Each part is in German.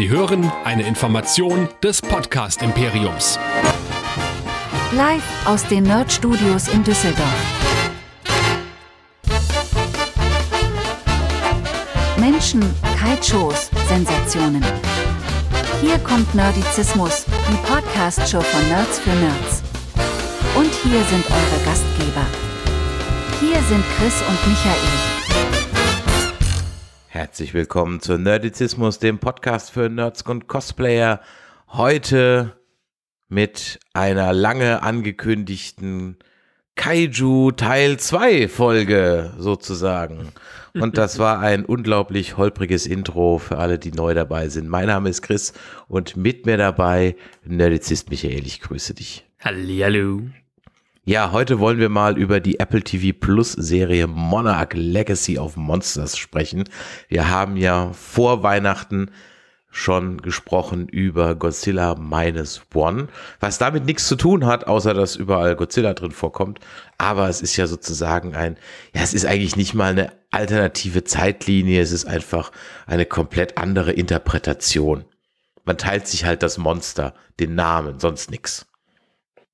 Sie hören eine Information des Podcast Imperiums. Live aus den Nerd Studios in Düsseldorf. Menschen, Kaijos, Sensationen. Hier kommt Nerdizismus, die Podcast-Show von Nerds für Nerds. Und hier sind eure Gastgeber. Hier sind Chris und Michael. Herzlich willkommen zu Nerdizismus, dem Podcast für Nerds und Cosplayer. Heute mit einer lange angekündigten Kaiju Teil 2 Folge sozusagen. Und das war ein unglaublich holpriges Intro für alle, die neu dabei sind. Mein Name ist Chris und mit mir dabei Nerdizist Michael. Ich grüße dich. Hallihallo. Ja, heute wollen wir mal über die Apple TV Plus Serie Monarch Legacy of Monsters sprechen. Wir haben ja vor Weihnachten schon gesprochen über Godzilla Minus One, was damit nichts zu tun hat, außer dass überall Godzilla drin vorkommt. Aber es ist ja sozusagen ein, ja, es ist eigentlich nicht mal eine alternative Zeitlinie, es ist einfach eine komplett andere Interpretation. Man teilt sich halt das Monster, den Namen, sonst nichts.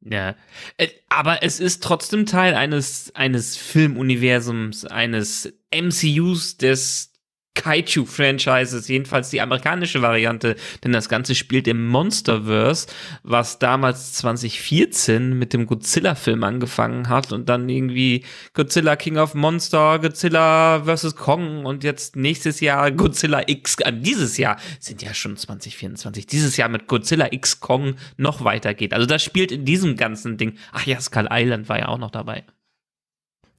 Ja. Äh, aber es ist trotzdem Teil eines, eines Filmuniversums, eines MCUs des Kaiju-Franchises, jedenfalls die amerikanische Variante, denn das Ganze spielt im Monsterverse, was damals 2014 mit dem Godzilla-Film angefangen hat und dann irgendwie Godzilla King of Monster, Godzilla vs. Kong und jetzt nächstes Jahr Godzilla X, dieses Jahr sind ja schon 2024, dieses Jahr mit Godzilla X Kong noch weitergeht. Also das spielt in diesem ganzen Ding. Ach ja, Skull Island war ja auch noch dabei.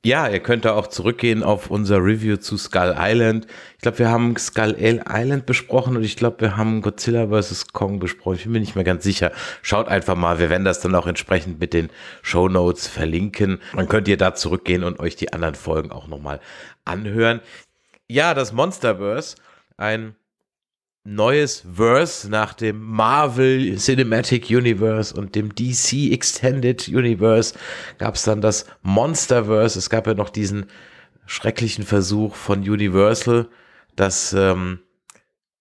Ja, ihr könnt da auch zurückgehen auf unser Review zu Skull Island. Ich glaube, wir haben Skull Island besprochen und ich glaube, wir haben Godzilla vs. Kong besprochen. Ich bin mir nicht mehr ganz sicher. Schaut einfach mal. Wir werden das dann auch entsprechend mit den Show Notes verlinken. Dann könnt ihr da zurückgehen und euch die anderen Folgen auch nochmal anhören. Ja, das Monsterverse, ein neues Verse nach dem Marvel Cinematic Universe und dem DC Extended Universe gab es dann das Monsterverse. Es gab ja noch diesen schrecklichen Versuch von Universal, das ähm,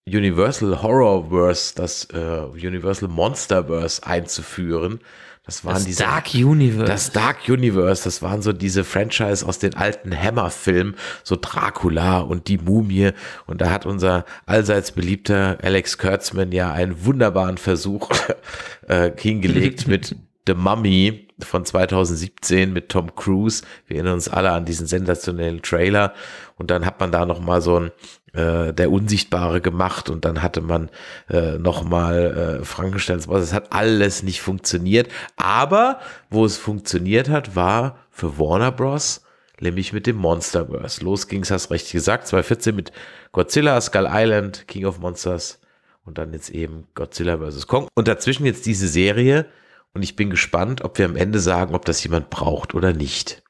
Universal Horrorverse, das äh, Universal Monsterverse einzuführen, das waren das diese, Dark Universe. Das Dark Universe, das waren so diese Franchise aus den alten Hammer-Filmen, so Dracula und die Mumie. Und da hat unser allseits beliebter Alex Kurtzman ja einen wunderbaren Versuch äh, hingelegt mit The Mummy von 2017 mit Tom Cruise. Wir erinnern uns alle an diesen sensationellen Trailer. Und dann hat man da nochmal so ein äh, Der Unsichtbare gemacht und dann hatte man äh, nochmal äh, Frankensteins Es hat alles nicht funktioniert. Aber wo es funktioniert hat, war für Warner Bros., nämlich mit dem Monsterverse. Los ging es, hast recht gesagt, 2014 mit Godzilla, Skull Island, King of Monsters und dann jetzt eben Godzilla vs. Kong. Und dazwischen jetzt diese Serie, und ich bin gespannt, ob wir am Ende sagen, ob das jemand braucht oder nicht.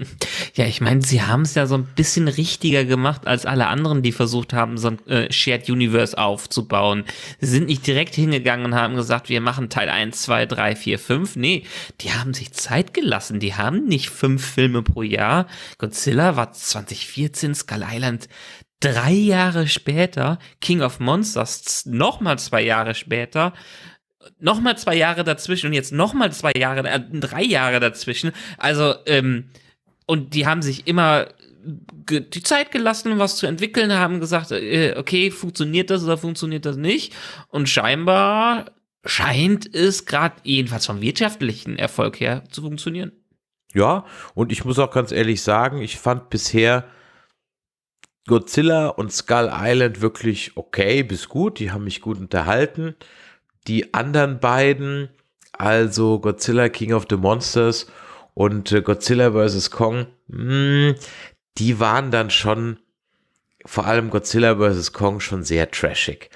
ja, ich meine, sie haben es ja so ein bisschen richtiger gemacht als alle anderen, die versucht haben, so ein äh, Shared Universe aufzubauen. Sie sind nicht direkt hingegangen und haben gesagt, wir machen Teil 1, 2, 3, 4, 5. Nee, die haben sich Zeit gelassen. Die haben nicht fünf Filme pro Jahr. Godzilla war 2014, Skull Island drei Jahre später, King of Monsters nochmal zwei Jahre später nochmal zwei Jahre dazwischen und jetzt nochmal zwei Jahre, äh, drei Jahre dazwischen. Also, ähm, und die haben sich immer die Zeit gelassen, was zu entwickeln, haben gesagt, äh, okay, funktioniert das oder funktioniert das nicht? Und scheinbar scheint es gerade jedenfalls vom wirtschaftlichen Erfolg her zu funktionieren. Ja, und ich muss auch ganz ehrlich sagen, ich fand bisher Godzilla und Skull Island wirklich okay bis gut. Die haben mich gut unterhalten die anderen beiden, also Godzilla King of the Monsters und äh, Godzilla vs. Kong, mh, hm, die waren dann schon, vor allem Godzilla vs. Kong, schon sehr trashig.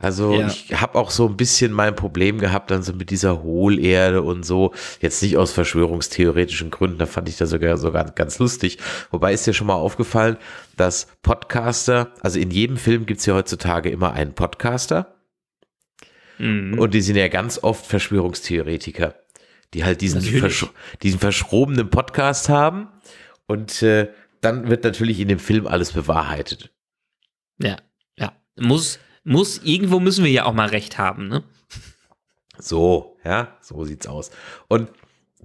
Also ja. ich habe auch so ein bisschen mein Problem gehabt, dann so mit dieser Hohlerde und so. Jetzt nicht aus verschwörungstheoretischen Gründen, da fand ich das sogar, sogar ganz lustig. Wobei ist dir schon mal aufgefallen, dass Podcaster, also in jedem Film gibt es ja heutzutage immer einen Podcaster. Mhm. Und die sind ja ganz oft Verschwörungstheoretiker, die halt diesen, versch diesen verschrobenen Podcast haben. Und äh, dann wird natürlich in dem Film alles bewahrheitet. Ja, ja. Muss, muss, irgendwo müssen wir ja auch mal recht haben, ne? So, ja, so sieht's aus. Und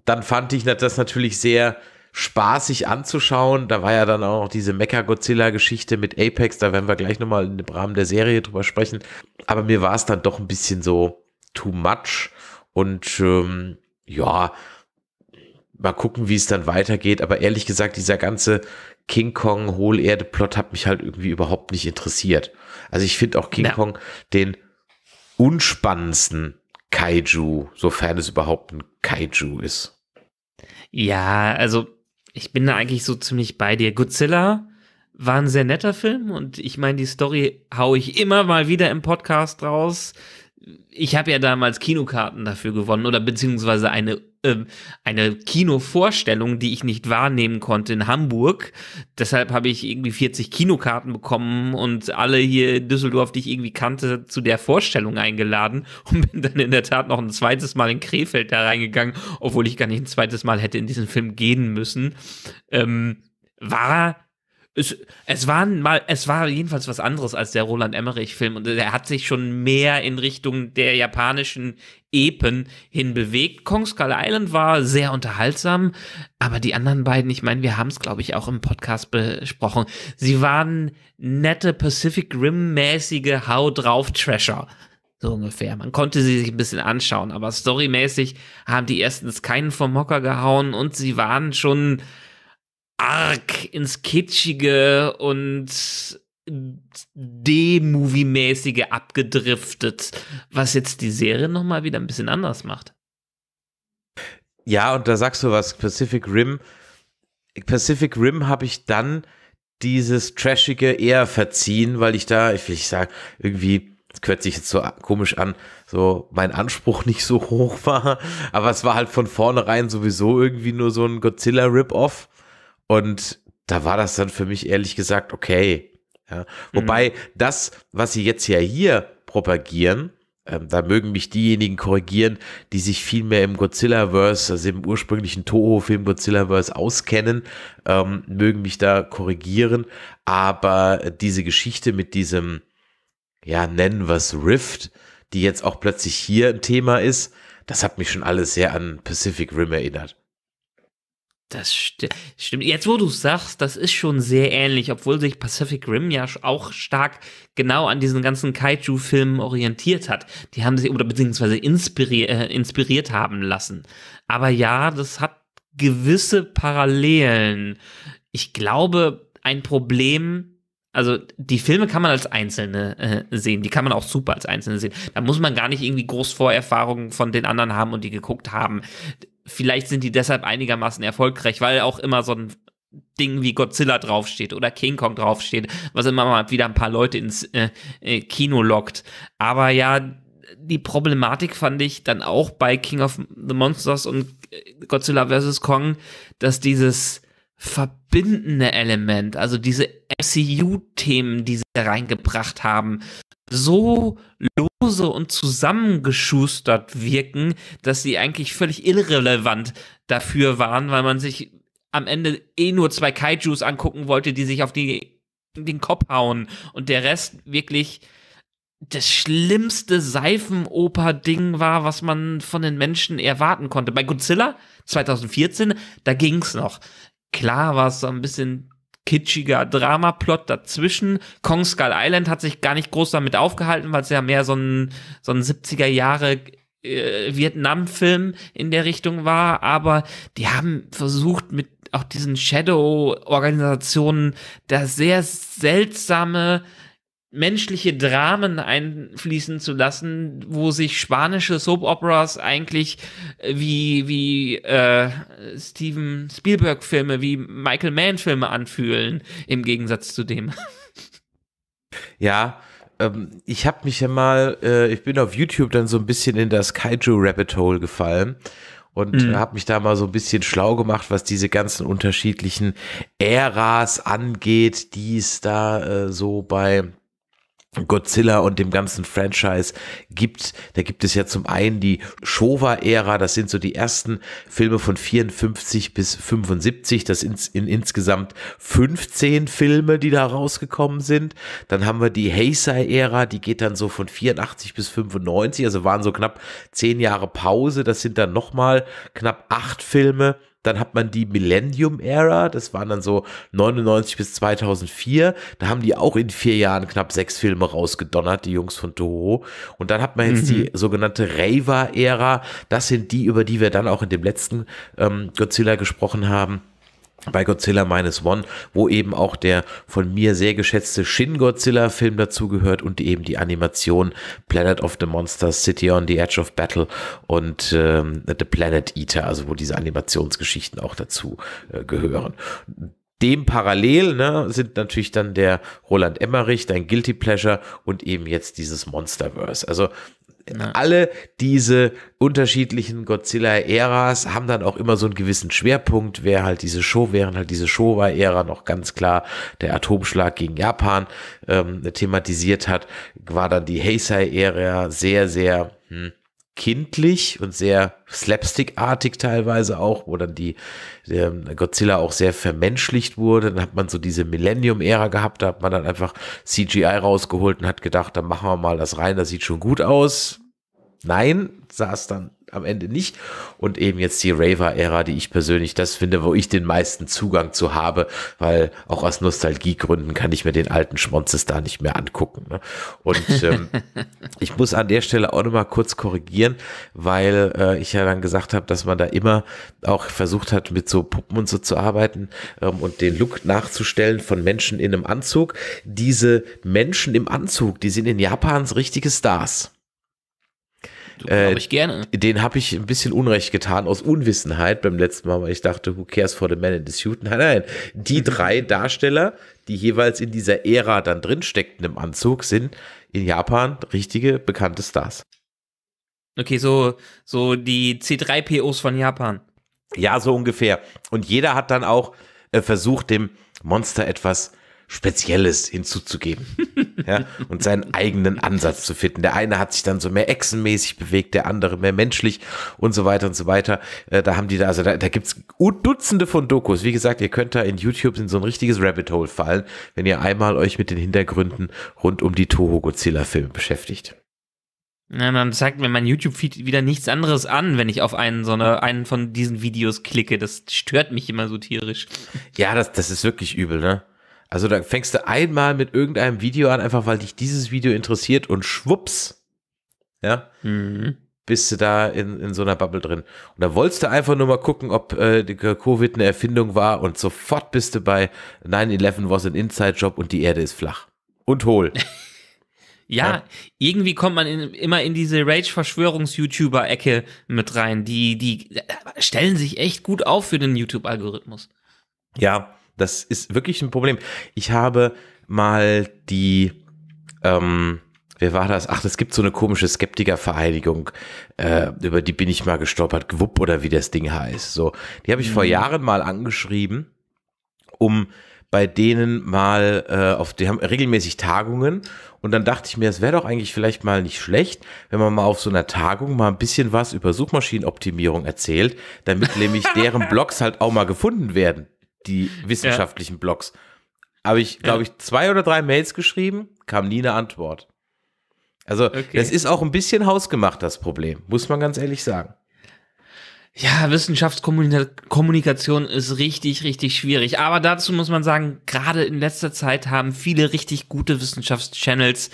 dann fand ich das natürlich sehr, spaßig anzuschauen. Da war ja dann auch noch diese Mecha-Godzilla-Geschichte mit Apex, da werden wir gleich nochmal im Rahmen der Serie drüber sprechen. Aber mir war es dann doch ein bisschen so too much. Und ähm, ja, mal gucken, wie es dann weitergeht. Aber ehrlich gesagt, dieser ganze King Kong Hohlerde-Plot hat mich halt irgendwie überhaupt nicht interessiert. Also ich finde auch King ja. Kong den unspannendsten Kaiju, sofern es überhaupt ein Kaiju ist. Ja, also ich bin da eigentlich so ziemlich bei dir. Godzilla war ein sehr netter Film und ich meine, die Story haue ich immer mal wieder im Podcast raus ich habe ja damals Kinokarten dafür gewonnen oder beziehungsweise eine, äh, eine Kinovorstellung, die ich nicht wahrnehmen konnte in Hamburg. Deshalb habe ich irgendwie 40 Kinokarten bekommen und alle hier in Düsseldorf, die ich irgendwie kannte, zu der Vorstellung eingeladen und bin dann in der Tat noch ein zweites Mal in Krefeld da reingegangen, obwohl ich gar nicht ein zweites Mal hätte in diesen Film gehen müssen. Ähm, war es, es, war mal, es war jedenfalls was anderes als der Roland Emmerich-Film und er hat sich schon mehr in Richtung der japanischen Epen hin bewegt. Kong Skull Island war sehr unterhaltsam, aber die anderen beiden, ich meine, wir haben es, glaube ich, auch im Podcast besprochen. Sie waren nette Pacific Rim-mäßige Hau drauf Trasher. So ungefähr. Man konnte sie sich ein bisschen anschauen, aber storymäßig haben die erstens keinen vom Mocker gehauen und sie waren schon arg ins Kitschige und D-Movie-mäßige abgedriftet, was jetzt die Serie nochmal wieder ein bisschen anders macht. Ja, und da sagst du was, Pacific Rim. Pacific Rim habe ich dann dieses Trashige eher verziehen, weil ich da, ich will nicht sagen, irgendwie, das hört sich jetzt so komisch an, so mein Anspruch nicht so hoch war, aber es war halt von vornherein sowieso irgendwie nur so ein Godzilla-Rip-Off und da war das dann für mich ehrlich gesagt okay. Ja. Wobei mhm. das, was sie jetzt ja hier propagieren, ähm, da mögen mich diejenigen korrigieren, die sich viel mehr im Godzilla-Verse, also im ursprünglichen Toho-Film Godzilla-Verse auskennen, ähm, mögen mich da korrigieren. Aber diese Geschichte mit diesem, ja, nennen wir es Rift, die jetzt auch plötzlich hier ein Thema ist, das hat mich schon alles sehr an Pacific Rim erinnert. Das sti stimmt. Jetzt, wo du sagst, das ist schon sehr ähnlich, obwohl sich Pacific Rim ja auch stark genau an diesen ganzen Kaiju-Filmen orientiert hat. Die haben sich, oder beziehungsweise inspiriert, äh, inspiriert haben lassen. Aber ja, das hat gewisse Parallelen. Ich glaube, ein Problem also die Filme kann man als einzelne äh, sehen, die kann man auch super als einzelne sehen. Da muss man gar nicht irgendwie groß Vorerfahrungen von den anderen haben und die geguckt haben. Vielleicht sind die deshalb einigermaßen erfolgreich, weil auch immer so ein Ding wie Godzilla draufsteht oder King Kong draufsteht, was immer mal wieder ein paar Leute ins äh, äh Kino lockt. Aber ja, die Problematik fand ich dann auch bei King of the Monsters und äh, Godzilla vs. Kong, dass dieses verbindende Element, also diese MCU-Themen, die sie da reingebracht haben, so lose und zusammengeschustert wirken, dass sie eigentlich völlig irrelevant dafür waren, weil man sich am Ende eh nur zwei Kaijus angucken wollte, die sich auf die, den Kopf hauen und der Rest wirklich das schlimmste Seifenoper-Ding war, was man von den Menschen erwarten konnte. Bei Godzilla 2014, da ging's noch. Klar war es so ein bisschen kitschiger Dramaplot dazwischen. Kong Skull Island hat sich gar nicht groß damit aufgehalten, weil es ja mehr so ein, so ein 70er Jahre äh, Vietnam-Film in der Richtung war, aber die haben versucht, mit auch diesen Shadow-Organisationen da sehr seltsame menschliche Dramen einfließen zu lassen, wo sich spanische Soap Operas eigentlich äh, wie wie äh, Steven Spielberg Filme, wie Michael Mann Filme anfühlen im Gegensatz zu dem. Ja, ähm, ich habe mich ja mal, äh, ich bin auf YouTube dann so ein bisschen in das Kaiju Rabbit Hole gefallen und mhm. habe mich da mal so ein bisschen schlau gemacht, was diese ganzen unterschiedlichen Äras angeht, die es da äh, so bei Godzilla und dem ganzen Franchise gibt. Da gibt es ja zum einen die Showa-Ära, das sind so die ersten Filme von 54 bis 75, das sind in insgesamt 15 Filme, die da rausgekommen sind. Dann haben wir die Heisei-Ära, die geht dann so von 84 bis 95, also waren so knapp 10 Jahre Pause, das sind dann nochmal knapp 8 Filme. Dann hat man die Millennium Era, das waren dann so 99 bis 2004. Da haben die auch in vier Jahren knapp sechs Filme rausgedonnert, die Jungs von Toho. Und dann hat man jetzt mhm. die sogenannte Raver Era. Das sind die, über die wir dann auch in dem letzten ähm, Godzilla gesprochen haben bei Godzilla Minus One, wo eben auch der von mir sehr geschätzte Shin Godzilla Film dazugehört und eben die Animation Planet of the Monsters, City on the Edge of Battle und ähm, The Planet Eater, also wo diese Animationsgeschichten auch dazu äh, gehören. Dem parallel ne, sind natürlich dann der Roland Emmerich, dein Guilty Pleasure und eben jetzt dieses Monsterverse. Also ja. alle diese unterschiedlichen Godzilla-Äras haben dann auch immer so einen gewissen Schwerpunkt, wer halt diese Show, während halt diese Showa-Ära noch ganz klar der Atomschlag gegen Japan ähm, thematisiert hat, war dann die Heisei-Ära sehr, sehr hm, kindlich und sehr slapstickartig teilweise auch, wo dann die ähm, Godzilla auch sehr vermenschlicht wurde. Dann hat man so diese Millennium-Ära gehabt, da hat man dann einfach CGI rausgeholt und hat gedacht, dann machen wir mal das rein, das sieht schon gut aus. Nein, sah es dann am Ende nicht. Und eben jetzt die Raver-Ära, die ich persönlich das finde, wo ich den meisten Zugang zu habe, weil auch aus Nostalgiegründen kann ich mir den alten Schmonzes da nicht mehr angucken. Ne? Und ähm, ich muss an der Stelle auch nochmal kurz korrigieren, weil äh, ich ja dann gesagt habe, dass man da immer auch versucht hat, mit so Puppen und so zu arbeiten ähm, und den Look nachzustellen von Menschen in einem Anzug. Diese Menschen im Anzug, die sind in Japans richtige Stars. Glaube äh, ich gerne. den habe ich ein bisschen Unrecht getan aus Unwissenheit beim letzten Mal, weil ich dachte, who cares for the man in the suit? Nein, nein. Die mhm. drei Darsteller, die jeweils in dieser Ära dann drinsteckten im Anzug, sind in Japan richtige bekannte Stars. Okay, so, so die C3POs von Japan. Ja, so ungefähr. Und jeder hat dann auch äh, versucht, dem Monster etwas Spezielles hinzuzugeben. ja, und seinen eigenen Ansatz zu finden. Der eine hat sich dann so mehr echsenmäßig bewegt, der andere mehr menschlich und so weiter und so weiter. Äh, da haben die da, also da, da gibt's Dutzende von Dokus. Wie gesagt, ihr könnt da in YouTube in so ein richtiges Rabbit Hole fallen, wenn ihr einmal euch mit den Hintergründen rund um die Toho Godzilla-Filme beschäftigt. Ja, dann zeigt mir mein YouTube-Feed wieder nichts anderes an, wenn ich auf einen so eine, einen von diesen Videos klicke. Das stört mich immer so tierisch. Ja, das, das ist wirklich übel, ne? Also dann fängst du einmal mit irgendeinem Video an, einfach weil dich dieses Video interessiert und schwupps, ja, mhm. bist du da in, in so einer Bubble drin. Und da wolltest du einfach nur mal gucken, ob äh, Covid eine Erfindung war und sofort bist du bei 9-11 was ein Inside-Job und die Erde ist flach und hohl. Ja, ja, irgendwie kommt man in, immer in diese Rage-Verschwörungs-YouTuber-Ecke mit rein. Die, die äh, stellen sich echt gut auf für den YouTube-Algorithmus. Ja, das ist wirklich ein Problem. Ich habe mal die, ähm, wer war das? Ach, es gibt so eine komische Skeptikervereinigung, äh, über die bin ich mal gestolpert, Gwupp oder wie das Ding heißt. So, die habe ich mhm. vor Jahren mal angeschrieben, um bei denen mal äh, auf, die haben regelmäßig Tagungen und dann dachte ich mir, es wäre doch eigentlich vielleicht mal nicht schlecht, wenn man mal auf so einer Tagung mal ein bisschen was über Suchmaschinenoptimierung erzählt, damit nämlich deren Blogs halt auch mal gefunden werden die wissenschaftlichen ja. Blogs. Habe ich, glaube ich, zwei oder drei Mails geschrieben, kam nie eine Antwort. Also, okay. das ist auch ein bisschen hausgemacht, das Problem, muss man ganz ehrlich sagen. Ja, Wissenschaftskommunikation ist richtig, richtig schwierig. Aber dazu muss man sagen, gerade in letzter Zeit haben viele richtig gute Wissenschaftschannels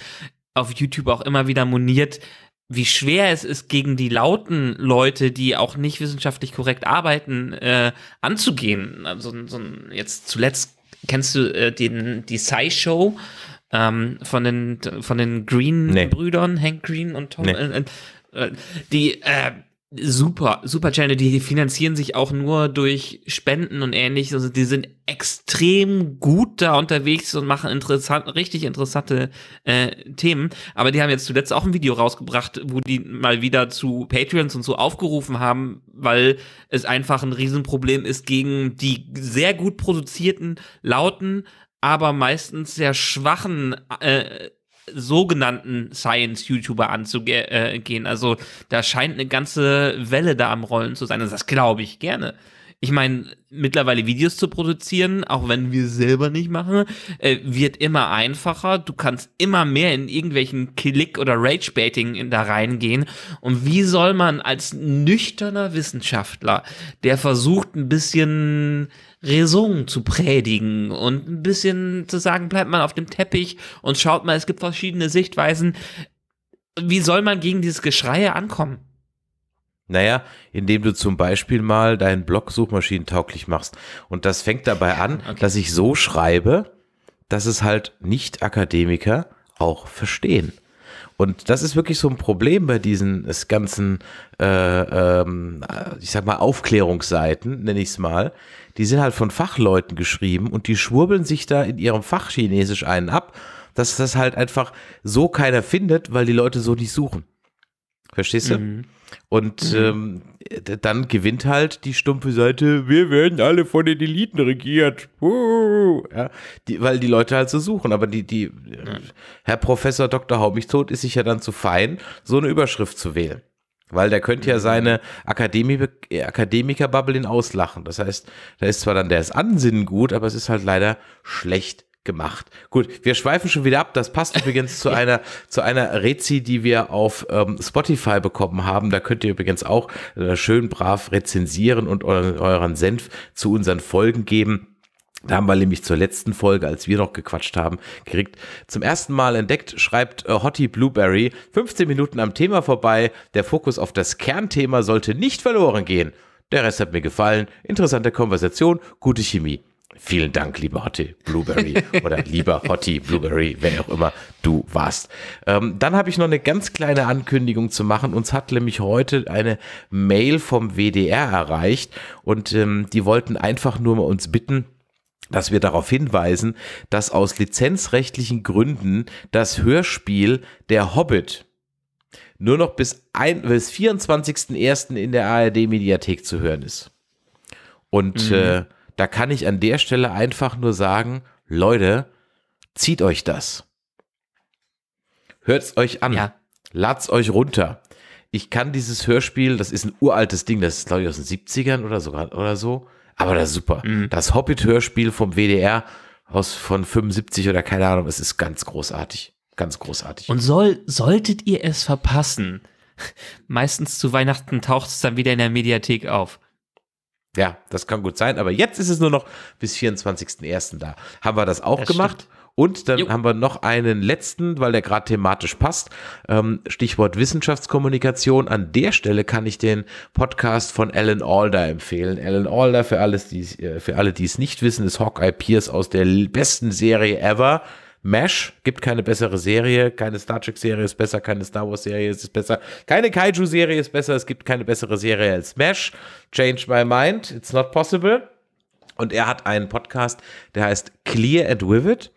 auf YouTube auch immer wieder moniert, wie schwer es ist, gegen die lauten Leute, die auch nicht wissenschaftlich korrekt arbeiten, äh, anzugehen. Also, so, jetzt zuletzt kennst du äh, den, die Sci-Show ähm, von den, von den Green-Brüdern, nee. Hank Green und Tom. Nee. Äh, äh die, äh, super, super Channel. Die finanzieren sich auch nur durch Spenden und ähnliches. Also die sind extrem gut da unterwegs und machen interessant, richtig interessante äh, Themen. Aber die haben jetzt zuletzt auch ein Video rausgebracht, wo die mal wieder zu Patreons und so aufgerufen haben, weil es einfach ein Riesenproblem ist gegen die sehr gut produzierten, lauten, aber meistens sehr schwachen äh, sogenannten Science-YouTuber anzugehen. Äh, also da scheint eine ganze Welle da am Rollen zu sein. Und das glaube ich gerne ich meine, mittlerweile Videos zu produzieren, auch wenn wir selber nicht machen, äh, wird immer einfacher. Du kannst immer mehr in irgendwelchen Klick- oder Rage-Baiting da reingehen. Und wie soll man als nüchterner Wissenschaftler, der versucht, ein bisschen Raison zu predigen und ein bisschen zu sagen, bleibt man auf dem Teppich und schaut mal, es gibt verschiedene Sichtweisen. Wie soll man gegen dieses Geschreie ankommen? Naja, indem du zum Beispiel mal deinen Blog suchmaschinentauglich machst. Und das fängt dabei an, okay. dass ich so schreibe, dass es halt Nicht-Akademiker auch verstehen. Und das ist wirklich so ein Problem bei diesen ganzen, äh, ähm, ich sag mal, Aufklärungsseiten, nenne ich es mal. Die sind halt von Fachleuten geschrieben und die schwurbeln sich da in ihrem Fachchinesisch einen ab, dass das halt einfach so keiner findet, weil die Leute so nicht suchen. Verstehst du? Mhm. Und mhm. ähm, dann gewinnt halt die stumpfe Seite, wir werden alle von den Eliten regiert. ja, die, weil die Leute halt so suchen. Aber die, die, mhm. Herr Professor Dr. Haubichtot ist sich ja dann zu fein, so eine Überschrift zu wählen. Weil der könnte ja mhm. seine äh, Akademiker-Bubble Akademikerbubble auslachen. Das heißt, da ist zwar dann der Ansinnen gut, aber es ist halt leider schlecht gemacht. Gut, wir schweifen schon wieder ab. Das passt übrigens zu einer zu einer Rezi, die wir auf ähm, Spotify bekommen haben. Da könnt ihr übrigens auch äh, schön brav rezensieren und euren, euren Senf zu unseren Folgen geben. Da haben wir nämlich zur letzten Folge, als wir noch gequatscht haben, gekriegt. Zum ersten Mal entdeckt, schreibt äh, Hottie Blueberry, 15 Minuten am Thema vorbei. Der Fokus auf das Kernthema sollte nicht verloren gehen. Der Rest hat mir gefallen. Interessante Konversation, gute Chemie. Vielen Dank, lieber Hotte Blueberry oder lieber Hottie Blueberry, wer auch immer du warst. Ähm, dann habe ich noch eine ganz kleine Ankündigung zu machen. Uns hat nämlich heute eine Mail vom WDR erreicht und ähm, die wollten einfach nur mal uns bitten, dass wir darauf hinweisen, dass aus lizenzrechtlichen Gründen das Hörspiel Der Hobbit nur noch bis, bis 24.01. in der ARD-Mediathek zu hören ist. Und mhm. äh, da kann ich an der Stelle einfach nur sagen, Leute, zieht euch das. Hört es euch an. Ja. Lad's euch runter. Ich kann dieses Hörspiel, das ist ein uraltes Ding, das ist glaube ich aus den 70ern oder sogar oder so, aber das ist super. Mhm. Das Hobbit Hörspiel vom WDR aus von 75 oder keine Ahnung, es ist ganz großartig, ganz großartig. Und soll solltet ihr es verpassen, meistens zu Weihnachten taucht es dann wieder in der Mediathek auf. Ja, das kann gut sein, aber jetzt ist es nur noch bis 24.01. da. Haben wir das auch das gemacht? Stimmt. Und dann jo. haben wir noch einen letzten, weil der gerade thematisch passt. Ähm, Stichwort Wissenschaftskommunikation. An der Stelle kann ich den Podcast von Alan Alder empfehlen. Alan Alder, für, alles, die, äh, für alle, die es nicht wissen, ist Hawkeye Pierce aus der besten Serie ever. Mesh gibt keine bessere Serie, keine Star Trek-Serie ist besser, keine Star Wars-Serie ist besser, keine Kaiju-Serie ist besser, es gibt keine bessere Serie als Mesh. Change my mind, it's not possible. Und er hat einen Podcast, der heißt Clear and Vivid.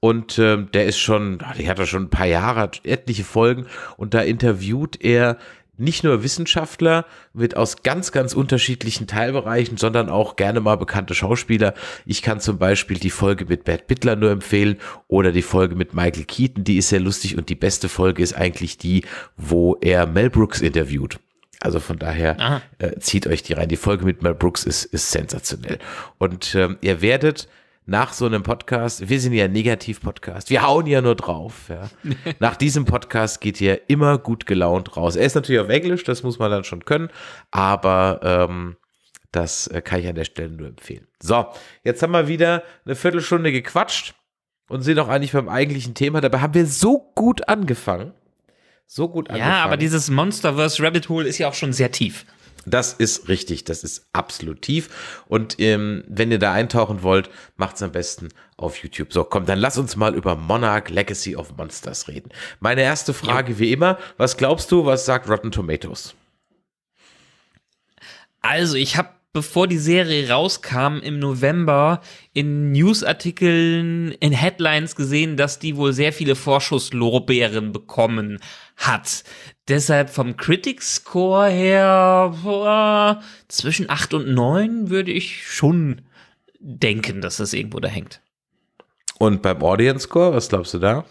Und ähm, der ist schon, die hat er schon ein paar Jahre, etliche Folgen. Und da interviewt er nicht nur Wissenschaftler mit aus ganz, ganz unterschiedlichen Teilbereichen, sondern auch gerne mal bekannte Schauspieler. Ich kann zum Beispiel die Folge mit Bert Bittler nur empfehlen oder die Folge mit Michael Keaton, die ist sehr lustig und die beste Folge ist eigentlich die, wo er Mel Brooks interviewt. Also von daher äh, zieht euch die rein. Die Folge mit Mel Brooks ist, ist sensationell. Und ähm, ihr werdet nach so einem Podcast, wir sind ja Negativ-Podcast, wir hauen ja nur drauf. Ja. nach diesem Podcast geht ihr immer gut gelaunt raus. Er ist natürlich auf Englisch, das muss man dann schon können, aber ähm, das äh, kann ich an der Stelle nur empfehlen. So, jetzt haben wir wieder eine Viertelstunde gequatscht und sind auch eigentlich beim eigentlichen Thema. Dabei haben wir so gut angefangen. So gut angefangen. Ja, aber dieses Monster vs. Rabbit Hole ist ja auch schon sehr tief. Das ist richtig, das ist absolut tief. Und ähm, wenn ihr da eintauchen wollt, macht es am besten auf YouTube. So, komm, dann lass uns mal über Monarch Legacy of Monsters reden. Meine erste Frage ja. wie immer, was glaubst du, was sagt Rotten Tomatoes? Also, ich habe bevor die Serie rauskam im November in Newsartikeln, in Headlines gesehen, dass die wohl sehr viele Vorschusslorbeeren bekommen hat. Deshalb vom Critics Score her äh, zwischen 8 und 9 würde ich schon denken, dass das irgendwo da hängt. Und beim Audience Score, was glaubst du da?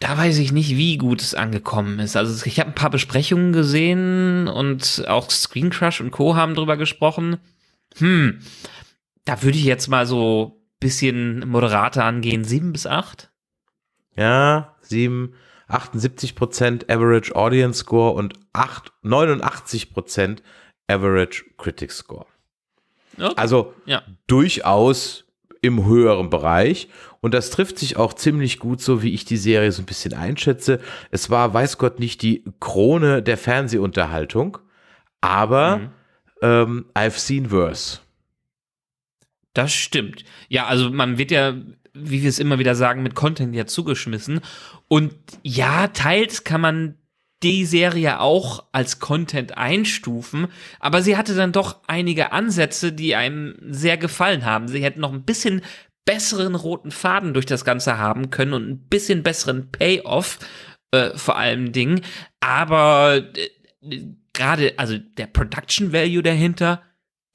Da weiß ich nicht, wie gut es angekommen ist. Also ich habe ein paar Besprechungen gesehen und auch Screen Crush und Co. haben drüber gesprochen. Hm, da würde ich jetzt mal so bisschen moderater angehen. Sieben bis acht? Ja, sieben. 78% Average Audience Score und 8, 89% Average Critic Score. Okay. Also ja. durchaus im höheren Bereich. Und das trifft sich auch ziemlich gut, so wie ich die Serie so ein bisschen einschätze. Es war, weiß Gott, nicht die Krone der Fernsehunterhaltung, aber mhm. ähm, I've seen worse. Das stimmt. Ja, also man wird ja wie wir es immer wieder sagen, mit Content ja zugeschmissen. Und ja, teils kann man die Serie auch als Content einstufen, aber sie hatte dann doch einige Ansätze, die einem sehr gefallen haben. Sie hätten noch ein bisschen besseren roten Faden durch das Ganze haben können und ein bisschen besseren Payoff äh, vor allem Dingen. Aber äh, gerade, also der Production Value dahinter,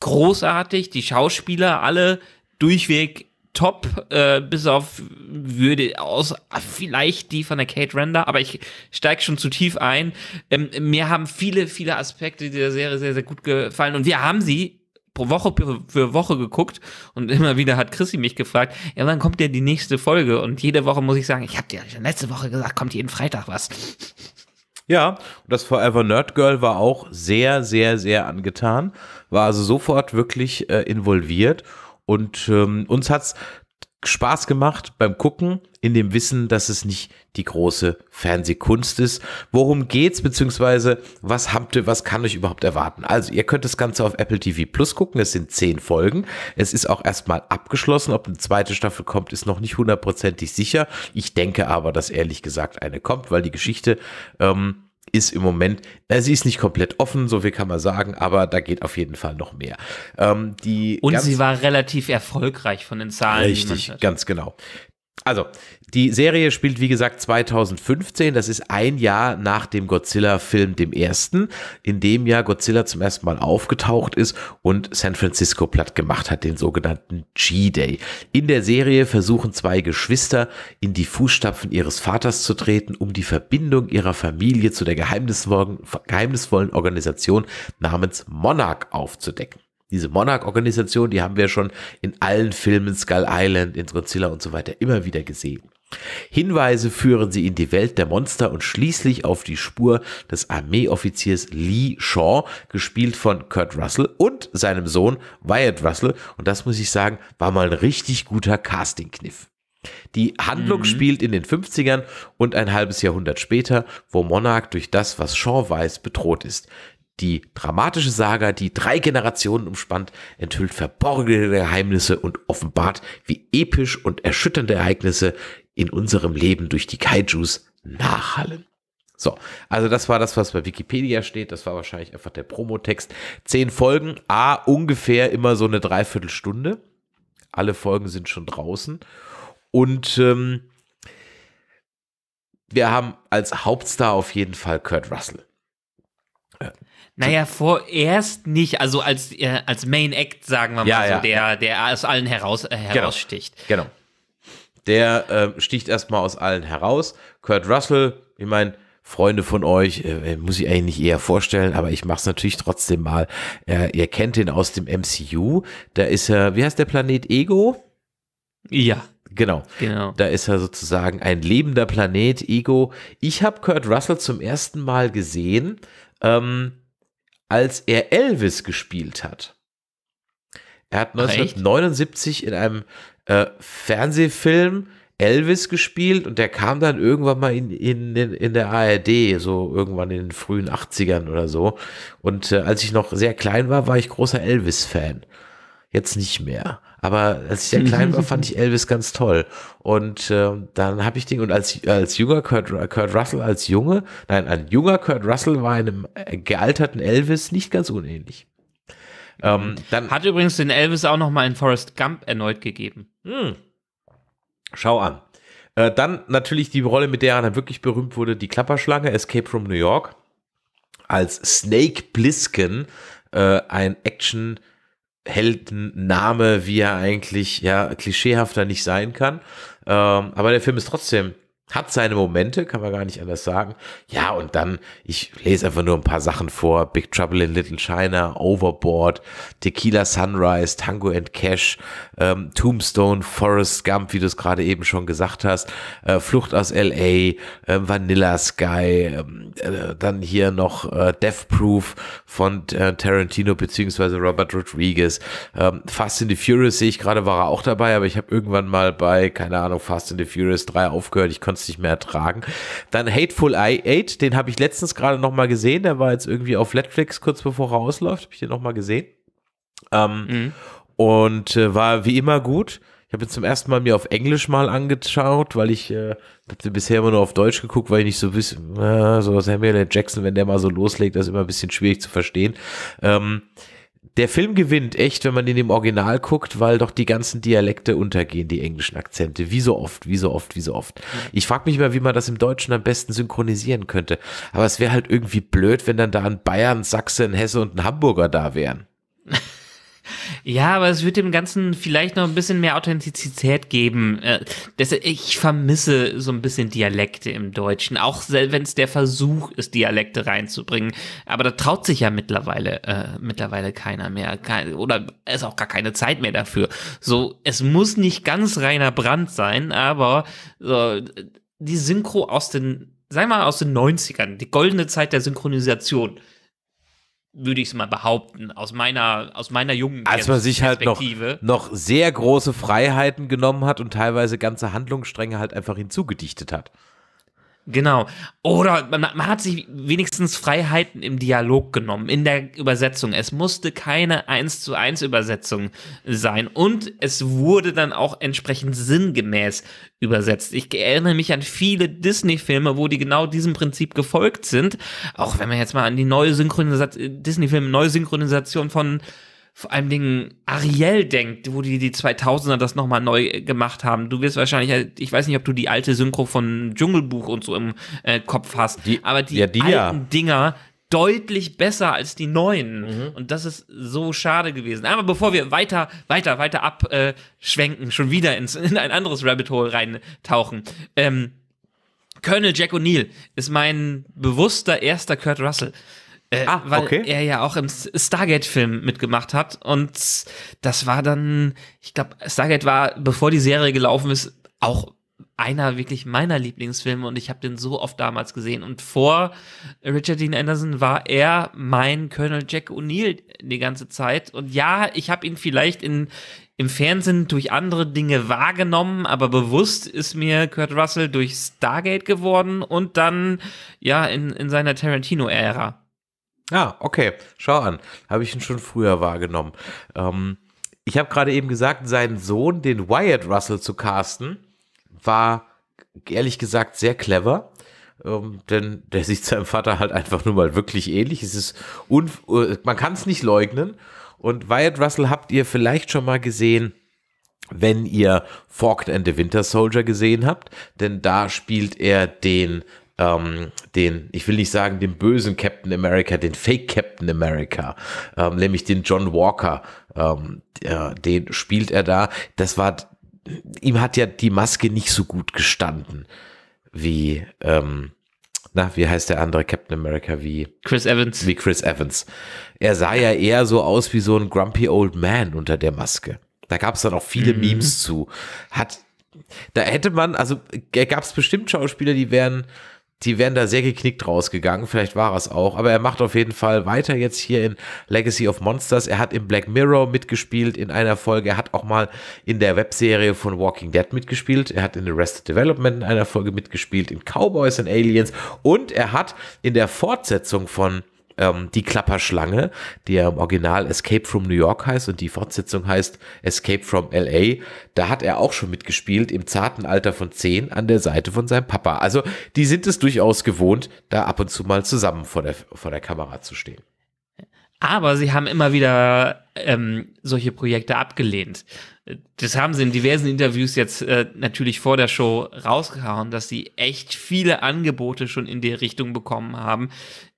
großartig, die Schauspieler alle durchweg top, äh, bis auf würde aus vielleicht die von der Kate Render, aber ich steige schon zu tief ein. Ähm, mir haben viele, viele Aspekte dieser Serie sehr, sehr gut gefallen und wir haben sie pro Woche für Woche geguckt und immer wieder hat Chrissy mich gefragt, ja, wann kommt denn die nächste Folge? Und jede Woche muss ich sagen, ich habe dir schon letzte Woche gesagt, kommt jeden Freitag was. Ja, und das Forever Nerd Girl war auch sehr, sehr, sehr angetan, war also sofort wirklich äh, involviert und ähm, uns es Spaß gemacht beim Gucken, in dem Wissen, dass es nicht die große Fernsehkunst ist. Worum geht's, beziehungsweise was habt ihr, was kann euch überhaupt erwarten? Also, ihr könnt das Ganze auf Apple TV Plus gucken, es sind zehn Folgen. Es ist auch erstmal abgeschlossen. Ob eine zweite Staffel kommt, ist noch nicht hundertprozentig sicher. Ich denke aber, dass ehrlich gesagt eine kommt, weil die Geschichte ähm, ist im Moment, na, sie ist nicht komplett offen, so viel kann man sagen, aber da geht auf jeden Fall noch mehr. Ähm, die Und sie war relativ erfolgreich von den Zahlen. Richtig, ganz genau. Also, die Serie spielt wie gesagt 2015, das ist ein Jahr nach dem Godzilla-Film, dem ersten, in dem ja Godzilla zum ersten Mal aufgetaucht ist und San Francisco platt gemacht hat, den sogenannten G-Day. In der Serie versuchen zwei Geschwister in die Fußstapfen ihres Vaters zu treten, um die Verbindung ihrer Familie zu der geheimnisvollen, Organisation namens Monarch aufzudecken. Diese Monarch-Organisation, die haben wir schon in allen Filmen Skull Island, in Godzilla und so weiter immer wieder gesehen. Hinweise führen sie in die Welt der Monster und schließlich auf die Spur des Armeeoffiziers Lee Shaw, gespielt von Kurt Russell und seinem Sohn Wyatt Russell. Und das muss ich sagen, war mal ein richtig guter Casting-Kniff. Die Handlung mhm. spielt in den 50ern und ein halbes Jahrhundert später, wo Monarch durch das, was Shaw weiß, bedroht ist. Die dramatische Saga, die drei Generationen umspannt, enthüllt verborgene Geheimnisse und offenbart, wie episch und erschütternde Ereignisse in unserem Leben durch die Kaijus nachhallen. So, also das war das, was bei Wikipedia steht. Das war wahrscheinlich einfach der Promotext. Zehn Folgen, a ungefähr immer so eine Dreiviertelstunde. Alle Folgen sind schon draußen. Und ähm, wir haben als Hauptstar auf jeden Fall Kurt Russell. Naja, vorerst nicht. Also als, äh, als Main Act, sagen wir mal ja, so, ja, der, ja. der aus allen heraus, äh, genau. heraussticht. Genau. genau. Der äh, sticht erstmal aus allen heraus. Kurt Russell, ich meine, Freunde von euch, äh, äh, muss ich eigentlich nicht eher vorstellen, aber ich mache es natürlich trotzdem mal. Äh, ihr kennt ihn aus dem MCU. Da ist er, wie heißt der Planet Ego? Ja. Genau. genau. Da ist er sozusagen ein lebender Planet, Ego. Ich habe Kurt Russell zum ersten Mal gesehen ähm, als er Elvis gespielt hat. Er hat 1979 Echt? in einem äh, Fernsehfilm Elvis gespielt und der kam dann irgendwann mal in, in, in der ARD, so irgendwann in den frühen 80ern oder so. Und äh, als ich noch sehr klein war, war ich großer Elvis-Fan. Jetzt nicht mehr. Aber als ich sehr klein war, fand ich Elvis ganz toll. Und äh, dann habe ich den, und als, als junger Kurt, Kurt Russell, als Junge, nein, ein junger Kurt Russell war einem äh, gealterten Elvis nicht ganz unähnlich. Ähm, dann Hat übrigens den Elvis auch nochmal in Forrest Gump erneut gegeben. Hm. Schau an. Äh, dann natürlich die Rolle, mit der er dann wirklich berühmt wurde, die Klapperschlange, Escape from New York, als Snake Blisken, äh, ein Action- Heldenname, wie er eigentlich ja klischeehafter nicht sein kann. Ähm, aber der Film ist trotzdem hat seine Momente, kann man gar nicht anders sagen. Ja, und dann, ich lese einfach nur ein paar Sachen vor. Big Trouble in Little China, Overboard, Tequila Sunrise, Tango and Cash, ähm, Tombstone, Forest Gump, wie du es gerade eben schon gesagt hast, äh, Flucht aus L.A., äh, Vanilla Sky, ähm, äh, dann hier noch äh, Death Proof von äh, Tarantino beziehungsweise Robert Rodriguez. Ähm, Fast in the Furious sehe ich gerade, war er auch dabei, aber ich habe irgendwann mal bei, keine Ahnung, Fast in the Furious 3 aufgehört. Ich konnte es nicht mehr ertragen. Dann Hateful Eye 8, den habe ich letztens gerade noch mal gesehen. Der war jetzt irgendwie auf Netflix kurz bevor er ausläuft. Habe ich den noch mal gesehen. Ähm, mhm. Und äh, war wie immer gut. Ich habe jetzt zum ersten Mal mir auf Englisch mal angeschaut, weil ich äh, habe bisher immer nur auf Deutsch geguckt, weil ich nicht so wissen, äh, so was Samuel L. Jackson, wenn der mal so loslegt, das ist immer ein bisschen schwierig zu verstehen. Ähm, der Film gewinnt echt, wenn man in dem Original guckt, weil doch die ganzen Dialekte untergehen, die englischen Akzente. Wie so oft, wie so oft, wie so oft. Mhm. Ich frage mich mal, wie man das im Deutschen am besten synchronisieren könnte. Aber es wäre halt irgendwie blöd, wenn dann da ein Bayern, Sachsen, Hesse und ein Hamburger da wären. Ja, aber es wird dem Ganzen vielleicht noch ein bisschen mehr Authentizität geben. Äh, ich vermisse so ein bisschen Dialekte im Deutschen, auch wenn es der Versuch ist, Dialekte reinzubringen. Aber da traut sich ja mittlerweile, äh, mittlerweile keiner mehr. oder ist auch gar keine Zeit mehr dafür. So, es muss nicht ganz reiner Brand sein, aber so, die Synchro aus den, sagen wir mal, aus den 90ern, die goldene Zeit der Synchronisation würde ich es mal behaupten, aus meiner, aus meiner jungen Als man sich halt noch, noch sehr große Freiheiten genommen hat und teilweise ganze Handlungsstränge halt einfach hinzugedichtet hat. Genau. Oder man, man, hat sich wenigstens Freiheiten im Dialog genommen, in der Übersetzung. Es musste keine 1 zu 1 Übersetzung sein. Und es wurde dann auch entsprechend sinngemäß übersetzt. Ich erinnere mich an viele Disney-Filme, wo die genau diesem Prinzip gefolgt sind. Auch wenn man jetzt mal an die neue Synchronisation, Disney-Filme, neue Synchronisation von vor allem Dingen Ariel denkt, wo die die 2000er das nochmal neu gemacht haben. Du wirst wahrscheinlich, ich weiß nicht, ob du die alte Synchro von Dschungelbuch und so im äh, Kopf hast, die, aber die, ja, die alten ja. Dinger deutlich besser als die neuen. Mhm. Und das ist so schade gewesen. Aber bevor wir weiter, weiter, weiter abschwenken, äh, schon wieder ins, in ein anderes Rabbit Hole reintauchen. Ähm, Colonel Jack O'Neill ist mein bewusster erster Kurt Russell. Äh, ah, weil okay. er ja auch im Stargate-Film mitgemacht hat. Und das war dann, ich glaube, Stargate war, bevor die Serie gelaufen ist, auch einer wirklich meiner Lieblingsfilme und ich habe den so oft damals gesehen. Und vor Richard Dean Anderson war er mein Colonel Jack O'Neill die ganze Zeit. Und ja, ich habe ihn vielleicht in, im Fernsehen durch andere Dinge wahrgenommen, aber bewusst ist mir Kurt Russell durch Stargate geworden und dann ja in, in seiner Tarantino-Ära. Ah, okay. Schau an. Habe ich ihn schon früher wahrgenommen. Ähm, ich habe gerade eben gesagt, seinen Sohn, den Wyatt Russell zu casten, war ehrlich gesagt sehr clever. Ähm, denn der sieht seinem Vater halt einfach nur mal wirklich ähnlich. Es ist äh, man kann es nicht leugnen. Und Wyatt Russell habt ihr vielleicht schon mal gesehen, wenn ihr Forked and the Winter Soldier gesehen habt, denn da spielt er den ähm, den, ich will nicht sagen, den bösen Captain America, den Fake Captain America, ähm, nämlich den John Walker, ähm, äh, den spielt er da. Das war, ihm hat ja die Maske nicht so gut gestanden wie, ähm, na, wie heißt der andere Captain America wie Chris Evans? Wie Chris Evans. Er sah ja eher so aus wie so ein grumpy old man unter der Maske. Da gab es dann auch viele mhm. Memes zu. Hat, da hätte man, also gab es bestimmt Schauspieler, die wären die wären da sehr geknickt rausgegangen. Vielleicht war es auch. Aber er macht auf jeden Fall weiter jetzt hier in Legacy of Monsters. Er hat im Black Mirror mitgespielt in einer Folge. Er hat auch mal in der Webserie von Walking Dead mitgespielt. Er hat in Arrested Development in einer Folge mitgespielt, in Cowboys and Aliens. Und er hat in der Fortsetzung von ähm, die Klapperschlange, die ja im Original Escape from New York heißt und die Fortsetzung heißt Escape from LA, da hat er auch schon mitgespielt im zarten Alter von zehn an der Seite von seinem Papa. Also die sind es durchaus gewohnt, da ab und zu mal zusammen vor der, vor der Kamera zu stehen. Aber sie haben immer wieder ähm, solche Projekte abgelehnt. Das haben sie in diversen Interviews jetzt äh, natürlich vor der Show rausgehauen, dass sie echt viele Angebote schon in die Richtung bekommen haben,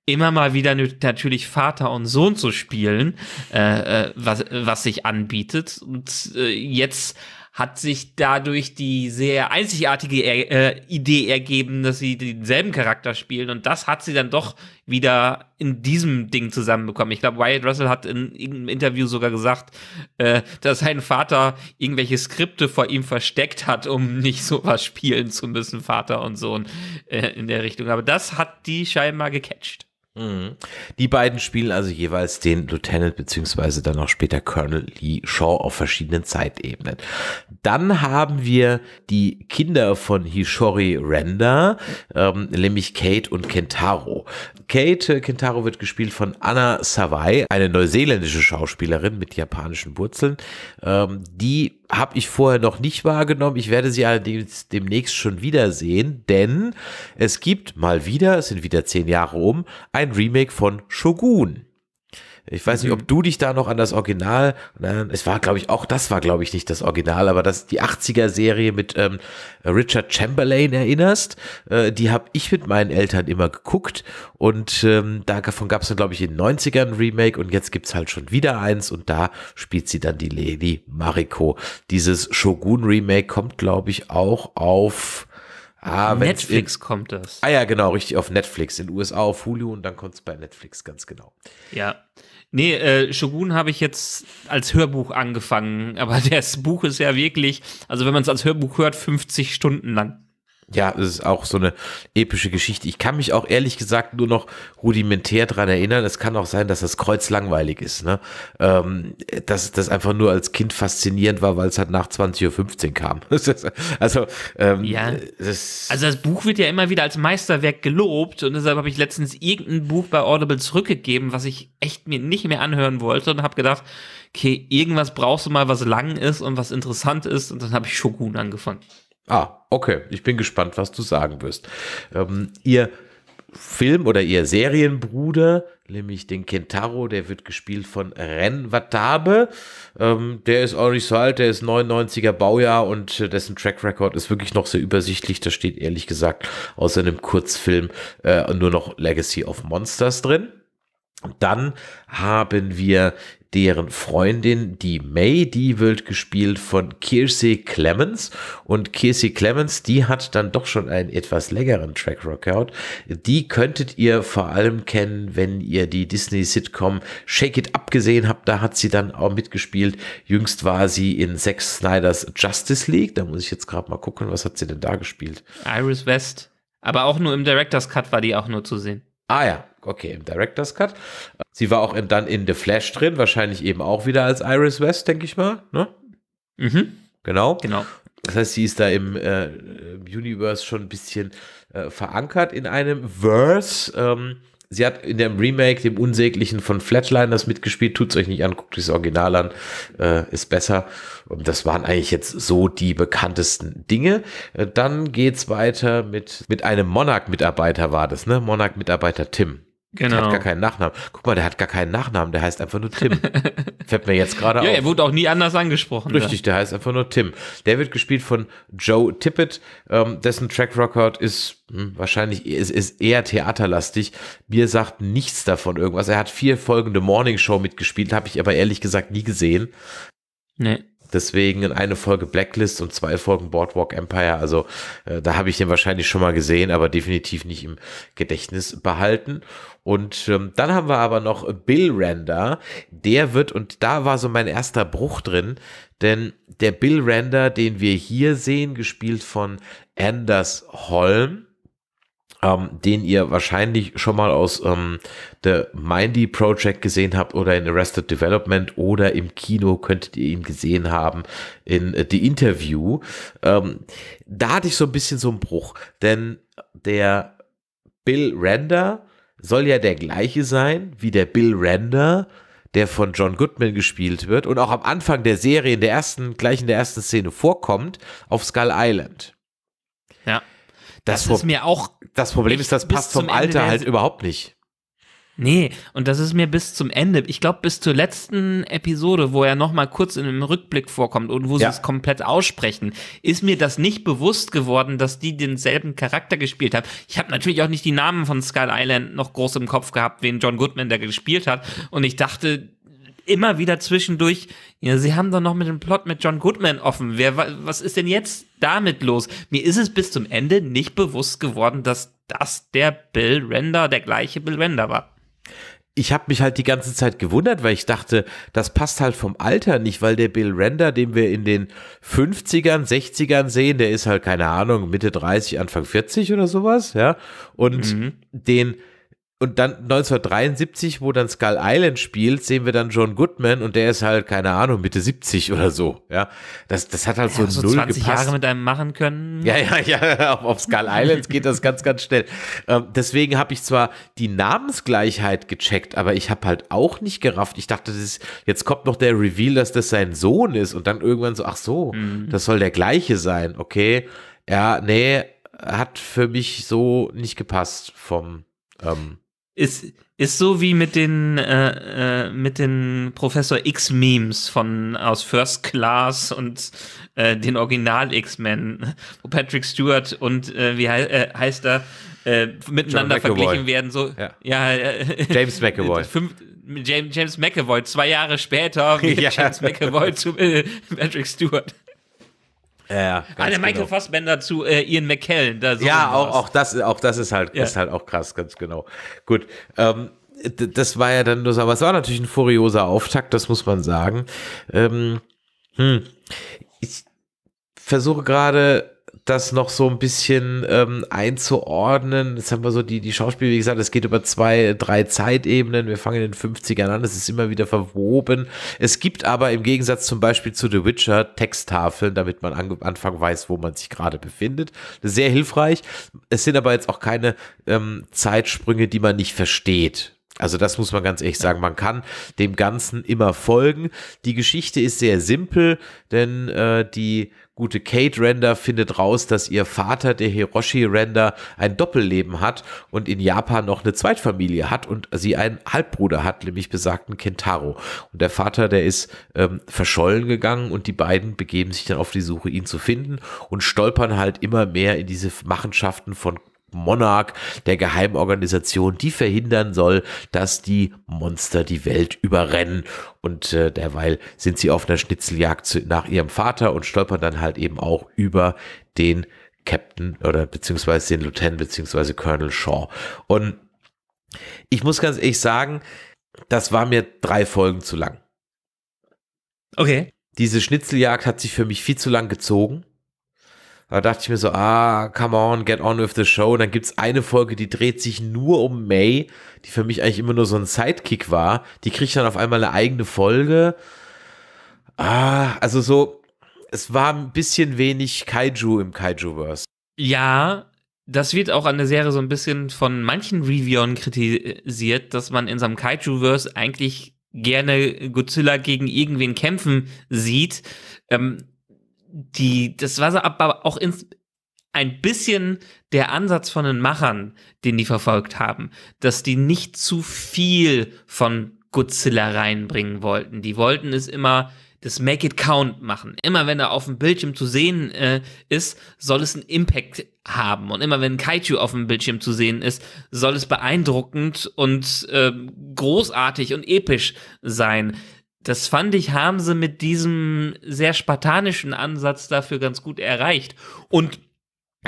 immer mal wieder natürlich Vater und Sohn zu spielen, äh, äh, was, was sich anbietet. Und äh, jetzt hat sich dadurch die sehr einzigartige äh, Idee ergeben, dass sie denselben Charakter spielen. Und das hat sie dann doch wieder in diesem Ding zusammenbekommen. Ich glaube, Wyatt Russell hat in irgendeinem Interview sogar gesagt, äh, dass sein Vater irgendwelche Skripte vor ihm versteckt hat, um nicht sowas spielen zu müssen, Vater und Sohn äh, in der Richtung. Aber das hat die scheinbar gecatcht. Mhm. Die beiden spielen also jeweils den Lieutenant beziehungsweise dann auch später Colonel Lee Shaw auf verschiedenen Zeitebenen. Dann haben wir die Kinder von Hishori Renda, ähm, nämlich Kate und Kentaro. Kate äh, Kentaro wird gespielt von Anna Savai, eine neuseeländische Schauspielerin mit japanischen Wurzeln, ähm, die habe ich vorher noch nicht wahrgenommen. Ich werde sie allerdings demnächst schon wiedersehen, denn es gibt mal wieder, es sind wieder zehn Jahre um, ein Remake von Shogun. Ich weiß nicht, ob mhm. du dich da noch an das Original, es war, glaube ich, auch das war, glaube ich, nicht das Original, aber das die 80er-Serie mit ähm, Richard Chamberlain erinnerst. Äh, die habe ich mit meinen Eltern immer geguckt und ähm, davon gab es dann, glaube ich, in den 90ern ein Remake und jetzt gibt es halt schon wieder eins und da spielt sie dann die Lady Mariko. Dieses Shogun-Remake kommt, glaube ich, auch auf. Ah, Netflix in, kommt das. Ah ja, genau, richtig, auf Netflix. In den USA auf Hulu und dann kommt es bei Netflix, ganz genau. Ja. Nee, äh, Shogun habe ich jetzt als Hörbuch angefangen, aber das Buch ist ja wirklich, also wenn man es als Hörbuch hört, 50 Stunden lang ja, es ist auch so eine epische Geschichte. Ich kann mich auch ehrlich gesagt nur noch rudimentär dran erinnern. Es kann auch sein, dass das Kreuz langweilig ist. Ne? Ähm, dass das einfach nur als Kind faszinierend war, weil es halt nach 20.15 Uhr kam. also, ähm, ja. das also das Buch wird ja immer wieder als Meisterwerk gelobt und deshalb habe ich letztens irgendein Buch bei Audible zurückgegeben, was ich echt mir nicht mehr anhören wollte und habe gedacht, okay, irgendwas brauchst du mal, was lang ist und was interessant ist und dann habe ich Shogun angefangen. Ah, okay. Ich bin gespannt, was du sagen wirst. Ähm, ihr Film oder ihr Serienbruder, nämlich den Kentaro, der wird gespielt von Ren Watabe. Ähm, der ist auch nicht so alt, der ist 99er Baujahr und äh, dessen Track Record ist wirklich noch sehr übersichtlich. Da steht ehrlich gesagt außer einem Kurzfilm äh, nur noch Legacy of Monsters drin. Und Dann haben wir deren Freundin, die May, die wird gespielt von Kiersey Clemens. Und Kiersey Clemens, die hat dann doch schon einen etwas längeren Track Record. Die könntet ihr vor allem kennen, wenn ihr die Disney-Sitcom Shake It Up gesehen habt. Da hat sie dann auch mitgespielt. Jüngst war sie in Zack Snyders Justice League. Da muss ich jetzt gerade mal gucken, was hat sie denn da gespielt? Iris West. Aber auch nur im Director's Cut war die auch nur zu sehen. Ah ja, okay, im Director's Cut. Sie war auch in, dann in The Flash drin, wahrscheinlich eben auch wieder als Iris West, denke ich mal. Ne? Mhm. Genau. Genau. Das heißt, sie ist da im, äh, im Universe schon ein bisschen äh, verankert in einem Verse. Ähm, sie hat in dem Remake, dem unsäglichen von Flatliners mitgespielt. Tut es euch nicht an, guckt euch das Original an, äh, ist besser. Und das waren eigentlich jetzt so die bekanntesten Dinge. Äh, dann es weiter mit, mit einem Monarch-Mitarbeiter war das, ne? Monarch-Mitarbeiter Tim. Genau. Der hat genau. gar keinen Nachnamen. Guck mal, der hat gar keinen Nachnamen, der heißt einfach nur Tim. Fällt mir jetzt gerade ja, auf. Ja, er wurde auch nie anders angesprochen. Ne? Richtig, da. der heißt einfach nur Tim. Der wird gespielt von Joe Tippett, ähm, dessen Track Record ist hm, wahrscheinlich ist, ist eher theaterlastig. Mir sagt nichts davon irgendwas. Er hat vier folgende Morning Show mitgespielt, habe ich aber ehrlich gesagt nie gesehen. Nee. Deswegen eine Folge Blacklist und zwei Folgen Boardwalk Empire. Also äh, da habe ich den wahrscheinlich schon mal gesehen, aber definitiv nicht im Gedächtnis behalten. Und ähm, dann haben wir aber noch Bill Render. Der wird, und da war so mein erster Bruch drin, denn der Bill Render, den wir hier sehen, gespielt von Anders Holm, ähm, den ihr wahrscheinlich schon mal aus ähm, der Mindy Project gesehen habt oder in Arrested Development oder im Kino könntet ihr ihn gesehen haben in äh, The Interview. Ähm, da hatte ich so ein bisschen so einen Bruch, denn der Bill Render soll ja der gleiche sein wie der Bill Render, der von John Goodman gespielt wird und auch am Anfang der Serie in der ersten, gleich in der ersten Szene vorkommt, auf Skull Island. Das, das ist mir auch. Das Problem ist, das passt zum Alter halt überhaupt nicht. Nee, und das ist mir bis zum Ende, ich glaube bis zur letzten Episode, wo er nochmal kurz in einem Rückblick vorkommt und wo ja. sie es komplett aussprechen, ist mir das nicht bewusst geworden, dass die denselben Charakter gespielt haben. Ich habe natürlich auch nicht die Namen von Skull Island noch groß im Kopf gehabt, wen John Goodman da gespielt hat. Und ich dachte, immer wieder zwischendurch, ja, sie haben doch noch mit dem Plot mit John Goodman offen. Wer, was ist denn jetzt damit los? Mir ist es bis zum Ende nicht bewusst geworden, dass das der Bill Render, der gleiche Bill Render war. Ich habe mich halt die ganze Zeit gewundert, weil ich dachte, das passt halt vom Alter nicht, weil der Bill Render, den wir in den 50ern, 60ern sehen, der ist halt keine Ahnung, Mitte 30, Anfang 40 oder sowas, ja? Und mhm. den und dann 1973, wo dann Skull Island spielt, sehen wir dann John Goodman und der ist halt, keine Ahnung, Mitte 70 oder so. Ja, das, das hat halt ja, so, so null 20 gepasst. Jahre mit einem machen können. Ja, ja, ja, auf, auf Skull Island geht das ganz, ganz schnell. Ähm, deswegen habe ich zwar die Namensgleichheit gecheckt, aber ich habe halt auch nicht gerafft. Ich dachte, das ist, jetzt kommt noch der Reveal, dass das sein Sohn ist und dann irgendwann so, ach so, mhm. das soll der gleiche sein. Okay, ja, nee, hat für mich so nicht gepasst vom. Ähm, ist, ist so wie mit den, äh, äh, mit den Professor X-Memes von aus First Class und äh, den Original X-Men, wo Patrick Stewart und äh, wie hei äh, heißt er äh, miteinander verglichen werden. So, ja. ja James McAvoy. Fünf, James, James McAvoy, zwei Jahre später, wie ja. James McAvoy zu Patrick Stewart. Ja, Eine Michael genau. Fassbender zu äh, Ian McKellen. Da so ja, auch, auch, das, auch das ist halt, ja. ist halt auch krass, ganz genau. Gut. Ähm, das war ja dann nur so, aber es war natürlich ein furioser Auftakt, das muss man sagen. Ähm, hm. Ich versuche gerade das noch so ein bisschen ähm, einzuordnen. Jetzt haben wir so die, die Schauspiel, wie gesagt, es geht über zwei, drei Zeitebenen. Wir fangen in den 50ern an, es ist immer wieder verwoben. Es gibt aber im Gegensatz zum Beispiel zu The Witcher Texttafeln, damit man am Anfang weiß, wo man sich gerade befindet. Das ist Sehr hilfreich. Es sind aber jetzt auch keine ähm, Zeitsprünge, die man nicht versteht. Also das muss man ganz ehrlich sagen, man kann dem Ganzen immer folgen. Die Geschichte ist sehr simpel, denn äh, die gute Kate Render findet raus, dass ihr Vater, der Hiroshi Render, ein Doppelleben hat und in Japan noch eine Zweitfamilie hat und sie einen Halbbruder hat, nämlich besagten Kentaro. Und der Vater, der ist ähm, verschollen gegangen und die beiden begeben sich dann auf die Suche, ihn zu finden und stolpern halt immer mehr in diese Machenschaften von Monarch, der Geheimorganisation, die verhindern soll, dass die Monster die Welt überrennen. Und äh, derweil sind sie auf einer Schnitzeljagd zu, nach ihrem Vater und stolpern dann halt eben auch über den Captain oder beziehungsweise den Lieutenant beziehungsweise Colonel Shaw. Und ich muss ganz ehrlich sagen, das war mir drei Folgen zu lang. Okay. Diese Schnitzeljagd hat sich für mich viel zu lang gezogen. Da dachte ich mir so, ah, come on, get on with the show. Und dann es eine Folge, die dreht sich nur um May, die für mich eigentlich immer nur so ein Sidekick war. Die kriegt dann auf einmal eine eigene Folge. Ah, also so, es war ein bisschen wenig Kaiju im Kaiju-Verse. Ja, das wird auch an der Serie so ein bisschen von manchen Reviewern kritisiert, dass man in seinem Kaiju-Verse eigentlich gerne Godzilla gegen irgendwen kämpfen sieht. Ähm, die, das war aber auch ins, ein bisschen der Ansatz von den Machern, den die verfolgt haben, dass die nicht zu viel von Godzilla reinbringen wollten. Die wollten es immer das Make It Count machen. Immer wenn er auf dem Bildschirm zu sehen äh, ist, soll es einen Impact haben. Und immer wenn Kaiju auf dem Bildschirm zu sehen ist, soll es beeindruckend und äh, großartig und episch sein das fand ich, haben sie mit diesem sehr spartanischen Ansatz dafür ganz gut erreicht. Und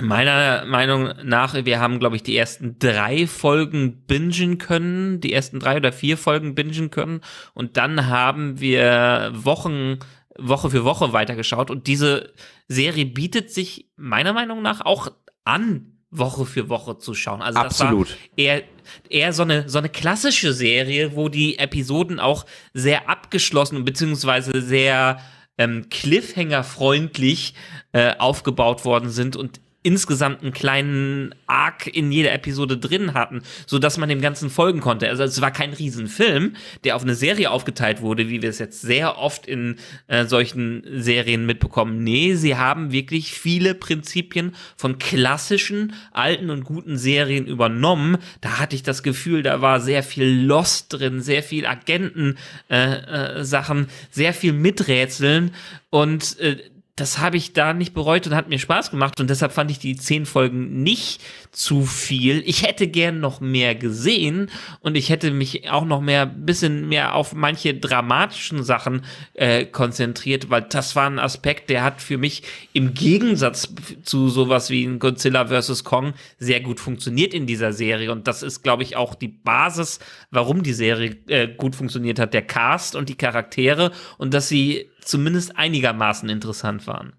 meiner Meinung nach, wir haben, glaube ich, die ersten drei Folgen bingen können, die ersten drei oder vier Folgen bingen können. Und dann haben wir Wochen, Woche für Woche weitergeschaut. Und diese Serie bietet sich meiner Meinung nach auch an, Woche für Woche zu schauen. Also Absolut. das war eher, eher so, eine, so eine klassische Serie, wo die Episoden auch sehr abgeschlossen bzw. sehr ähm, Cliffhanger-freundlich äh, aufgebaut worden sind und insgesamt einen kleinen Arc in jeder Episode drin hatten, so dass man dem Ganzen folgen konnte. Also es war kein Riesenfilm, der auf eine Serie aufgeteilt wurde, wie wir es jetzt sehr oft in äh, solchen Serien mitbekommen. Nee, sie haben wirklich viele Prinzipien von klassischen, alten und guten Serien übernommen. Da hatte ich das Gefühl, da war sehr viel Lost drin, sehr viel Agenten-Sachen, äh, äh, sehr viel Miträtseln und äh, das habe ich da nicht bereut und hat mir Spaß gemacht und deshalb fand ich die zehn Folgen nicht zu viel. Ich hätte gern noch mehr gesehen und ich hätte mich auch noch mehr, bisschen mehr auf manche dramatischen Sachen äh, konzentriert, weil das war ein Aspekt, der hat für mich im Gegensatz zu sowas wie in Godzilla vs. Kong sehr gut funktioniert in dieser Serie und das ist, glaube ich, auch die Basis, warum die Serie äh, gut funktioniert hat, der Cast und die Charaktere und dass sie zumindest einigermaßen interessant waren.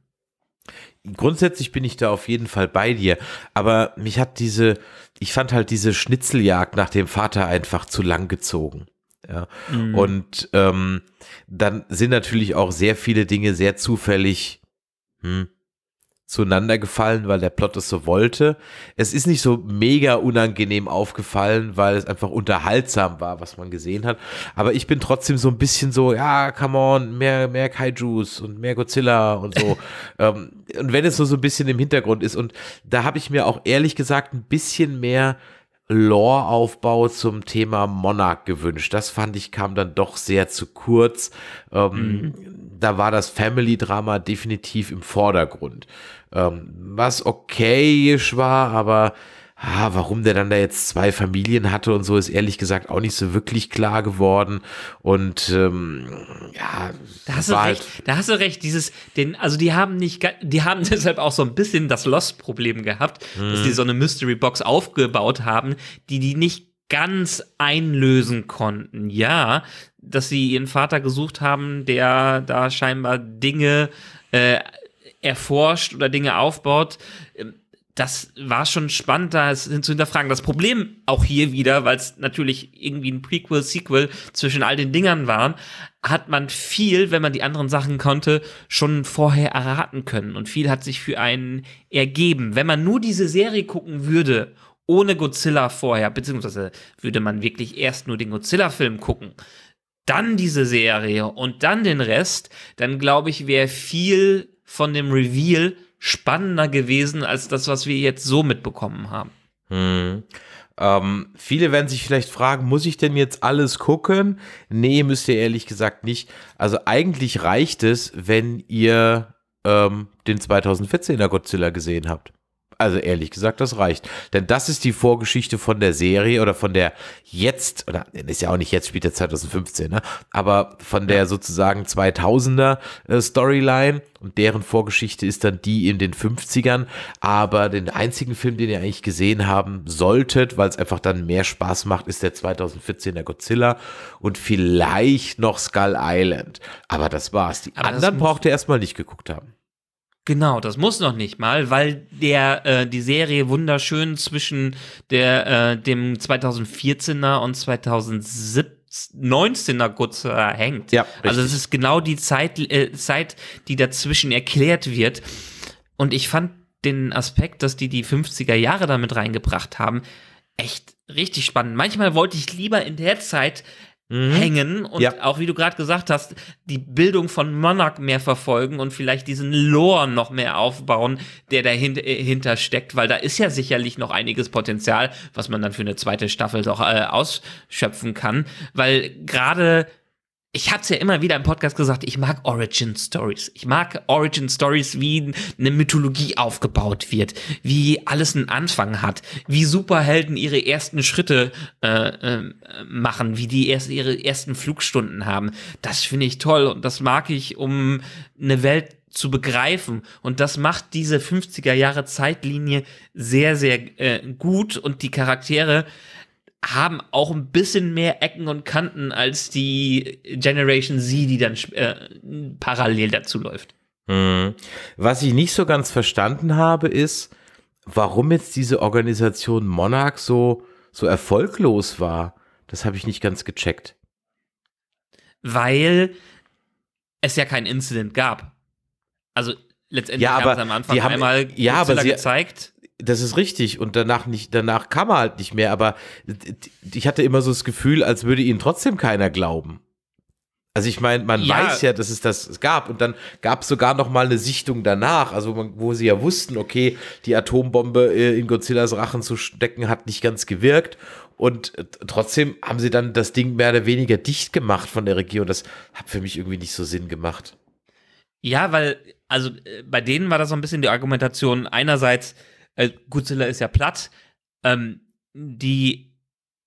Grundsätzlich bin ich da auf jeden Fall bei dir, aber mich hat diese, ich fand halt diese Schnitzeljagd nach dem Vater einfach zu lang gezogen. Ja. Mhm. Und ähm, dann sind natürlich auch sehr viele Dinge sehr zufällig hm, zueinander gefallen, weil der Plot es so wollte. Es ist nicht so mega unangenehm aufgefallen, weil es einfach unterhaltsam war, was man gesehen hat. Aber ich bin trotzdem so ein bisschen so, ja, come on, mehr, mehr Kaijus und mehr Godzilla und so. ähm, und wenn es nur so ein bisschen im Hintergrund ist. Und da habe ich mir auch ehrlich gesagt ein bisschen mehr Lore-Aufbau zum Thema Monarch gewünscht. Das fand ich kam dann doch sehr zu kurz. Ähm, mhm da war das Family-Drama definitiv im Vordergrund. Ähm, was okayisch war, aber ah, warum der dann da jetzt zwei Familien hatte und so, ist ehrlich gesagt auch nicht so wirklich klar geworden. Und ähm, ja, da hast du recht. Halt da hast du recht. Dieses, den, also die haben nicht, die haben deshalb auch so ein bisschen das Lost-Problem gehabt, hm. dass mhm. die so eine Mystery Box aufgebaut haben, die die nicht ganz einlösen konnten. Ja, dass sie ihren Vater gesucht haben, der da scheinbar Dinge äh, erforscht oder Dinge aufbaut. Ähm, das war schon spannend, da es zu hinterfragen. Das Problem auch hier wieder, weil es natürlich irgendwie ein Prequel, Sequel zwischen all den Dingern waren, hat man viel, wenn man die anderen Sachen konnte, schon vorher erraten können. Und viel hat sich für einen ergeben. Wenn man nur diese Serie gucken würde ohne Godzilla vorher, beziehungsweise würde man wirklich erst nur den Godzilla-Film gucken, dann diese Serie und dann den Rest, dann glaube ich, wäre viel von dem Reveal spannender gewesen als das, was wir jetzt so mitbekommen haben. Hm. Ähm, viele werden sich vielleicht fragen, muss ich denn jetzt alles gucken? Nee, müsst ihr ehrlich gesagt nicht. Also eigentlich reicht es, wenn ihr ähm, den 2014er Godzilla gesehen habt. Also ehrlich gesagt, das reicht. Denn das ist die Vorgeschichte von der Serie oder von der jetzt, oder ist ja auch nicht jetzt, spielt der 2015, ne? aber von der sozusagen 2000er äh, Storyline und deren Vorgeschichte ist dann die in den 50ern. Aber den einzigen Film, den ihr eigentlich gesehen haben solltet, weil es einfach dann mehr Spaß macht, ist der 2014er Godzilla und vielleicht noch Skull Island. Aber das war's. Die aber anderen braucht ihr erstmal nicht geguckt haben. Genau, das muss noch nicht mal, weil der äh, die Serie wunderschön zwischen der äh, dem 2014er und 2019er Gutzer hängt. Ja, also es ist genau die Zeit äh, Zeit, die dazwischen erklärt wird. Und ich fand den Aspekt, dass die die 50er Jahre damit reingebracht haben, echt richtig spannend. Manchmal wollte ich lieber in der Zeit mhm. hängen und ja. auch wie du gerade gesagt hast, die Bildung von Monarch mehr verfolgen und vielleicht diesen Lore noch mehr aufbauen, der dahinter äh, steckt, weil da ist ja sicherlich noch einiges Potenzial, was man dann für eine zweite Staffel doch äh, ausschöpfen kann, weil gerade ich habe es ja immer wieder im Podcast gesagt, ich mag Origin Stories. Ich mag Origin Stories, wie eine Mythologie aufgebaut wird, wie alles einen Anfang hat, wie Superhelden ihre ersten Schritte äh, äh, machen, wie die erst ihre ersten Flugstunden haben. Das finde ich toll und das mag ich, um eine Welt zu begreifen. Und das macht diese 50er Jahre Zeitlinie sehr, sehr äh, gut und die Charaktere haben auch ein bisschen mehr Ecken und Kanten als die Generation Z, die dann äh, parallel dazu läuft. Hm. Was ich nicht so ganz verstanden habe, ist, warum jetzt diese Organisation Monarch so, so erfolglos war. Das habe ich nicht ganz gecheckt. Weil es ja kein Incident gab. Also letztendlich ja, aber am Anfang haben, einmal ja, aber sie, gezeigt. Das ist richtig und danach nicht, danach kam er halt nicht mehr, aber ich hatte immer so das Gefühl, als würde ihnen trotzdem keiner glauben. Also ich meine, man ja. weiß ja, dass es das gab und dann gab es sogar noch mal eine Sichtung danach, also man, wo sie ja wussten, okay, die Atombombe äh, in Godzillas Rachen zu stecken hat nicht ganz gewirkt und äh, trotzdem haben sie dann das Ding mehr oder weniger dicht gemacht von der Regierung. Das hat für mich irgendwie nicht so Sinn gemacht. Ja, weil also äh, bei denen war das so ein bisschen die Argumentation einerseits äh, Godzilla ist ja platt, ähm, die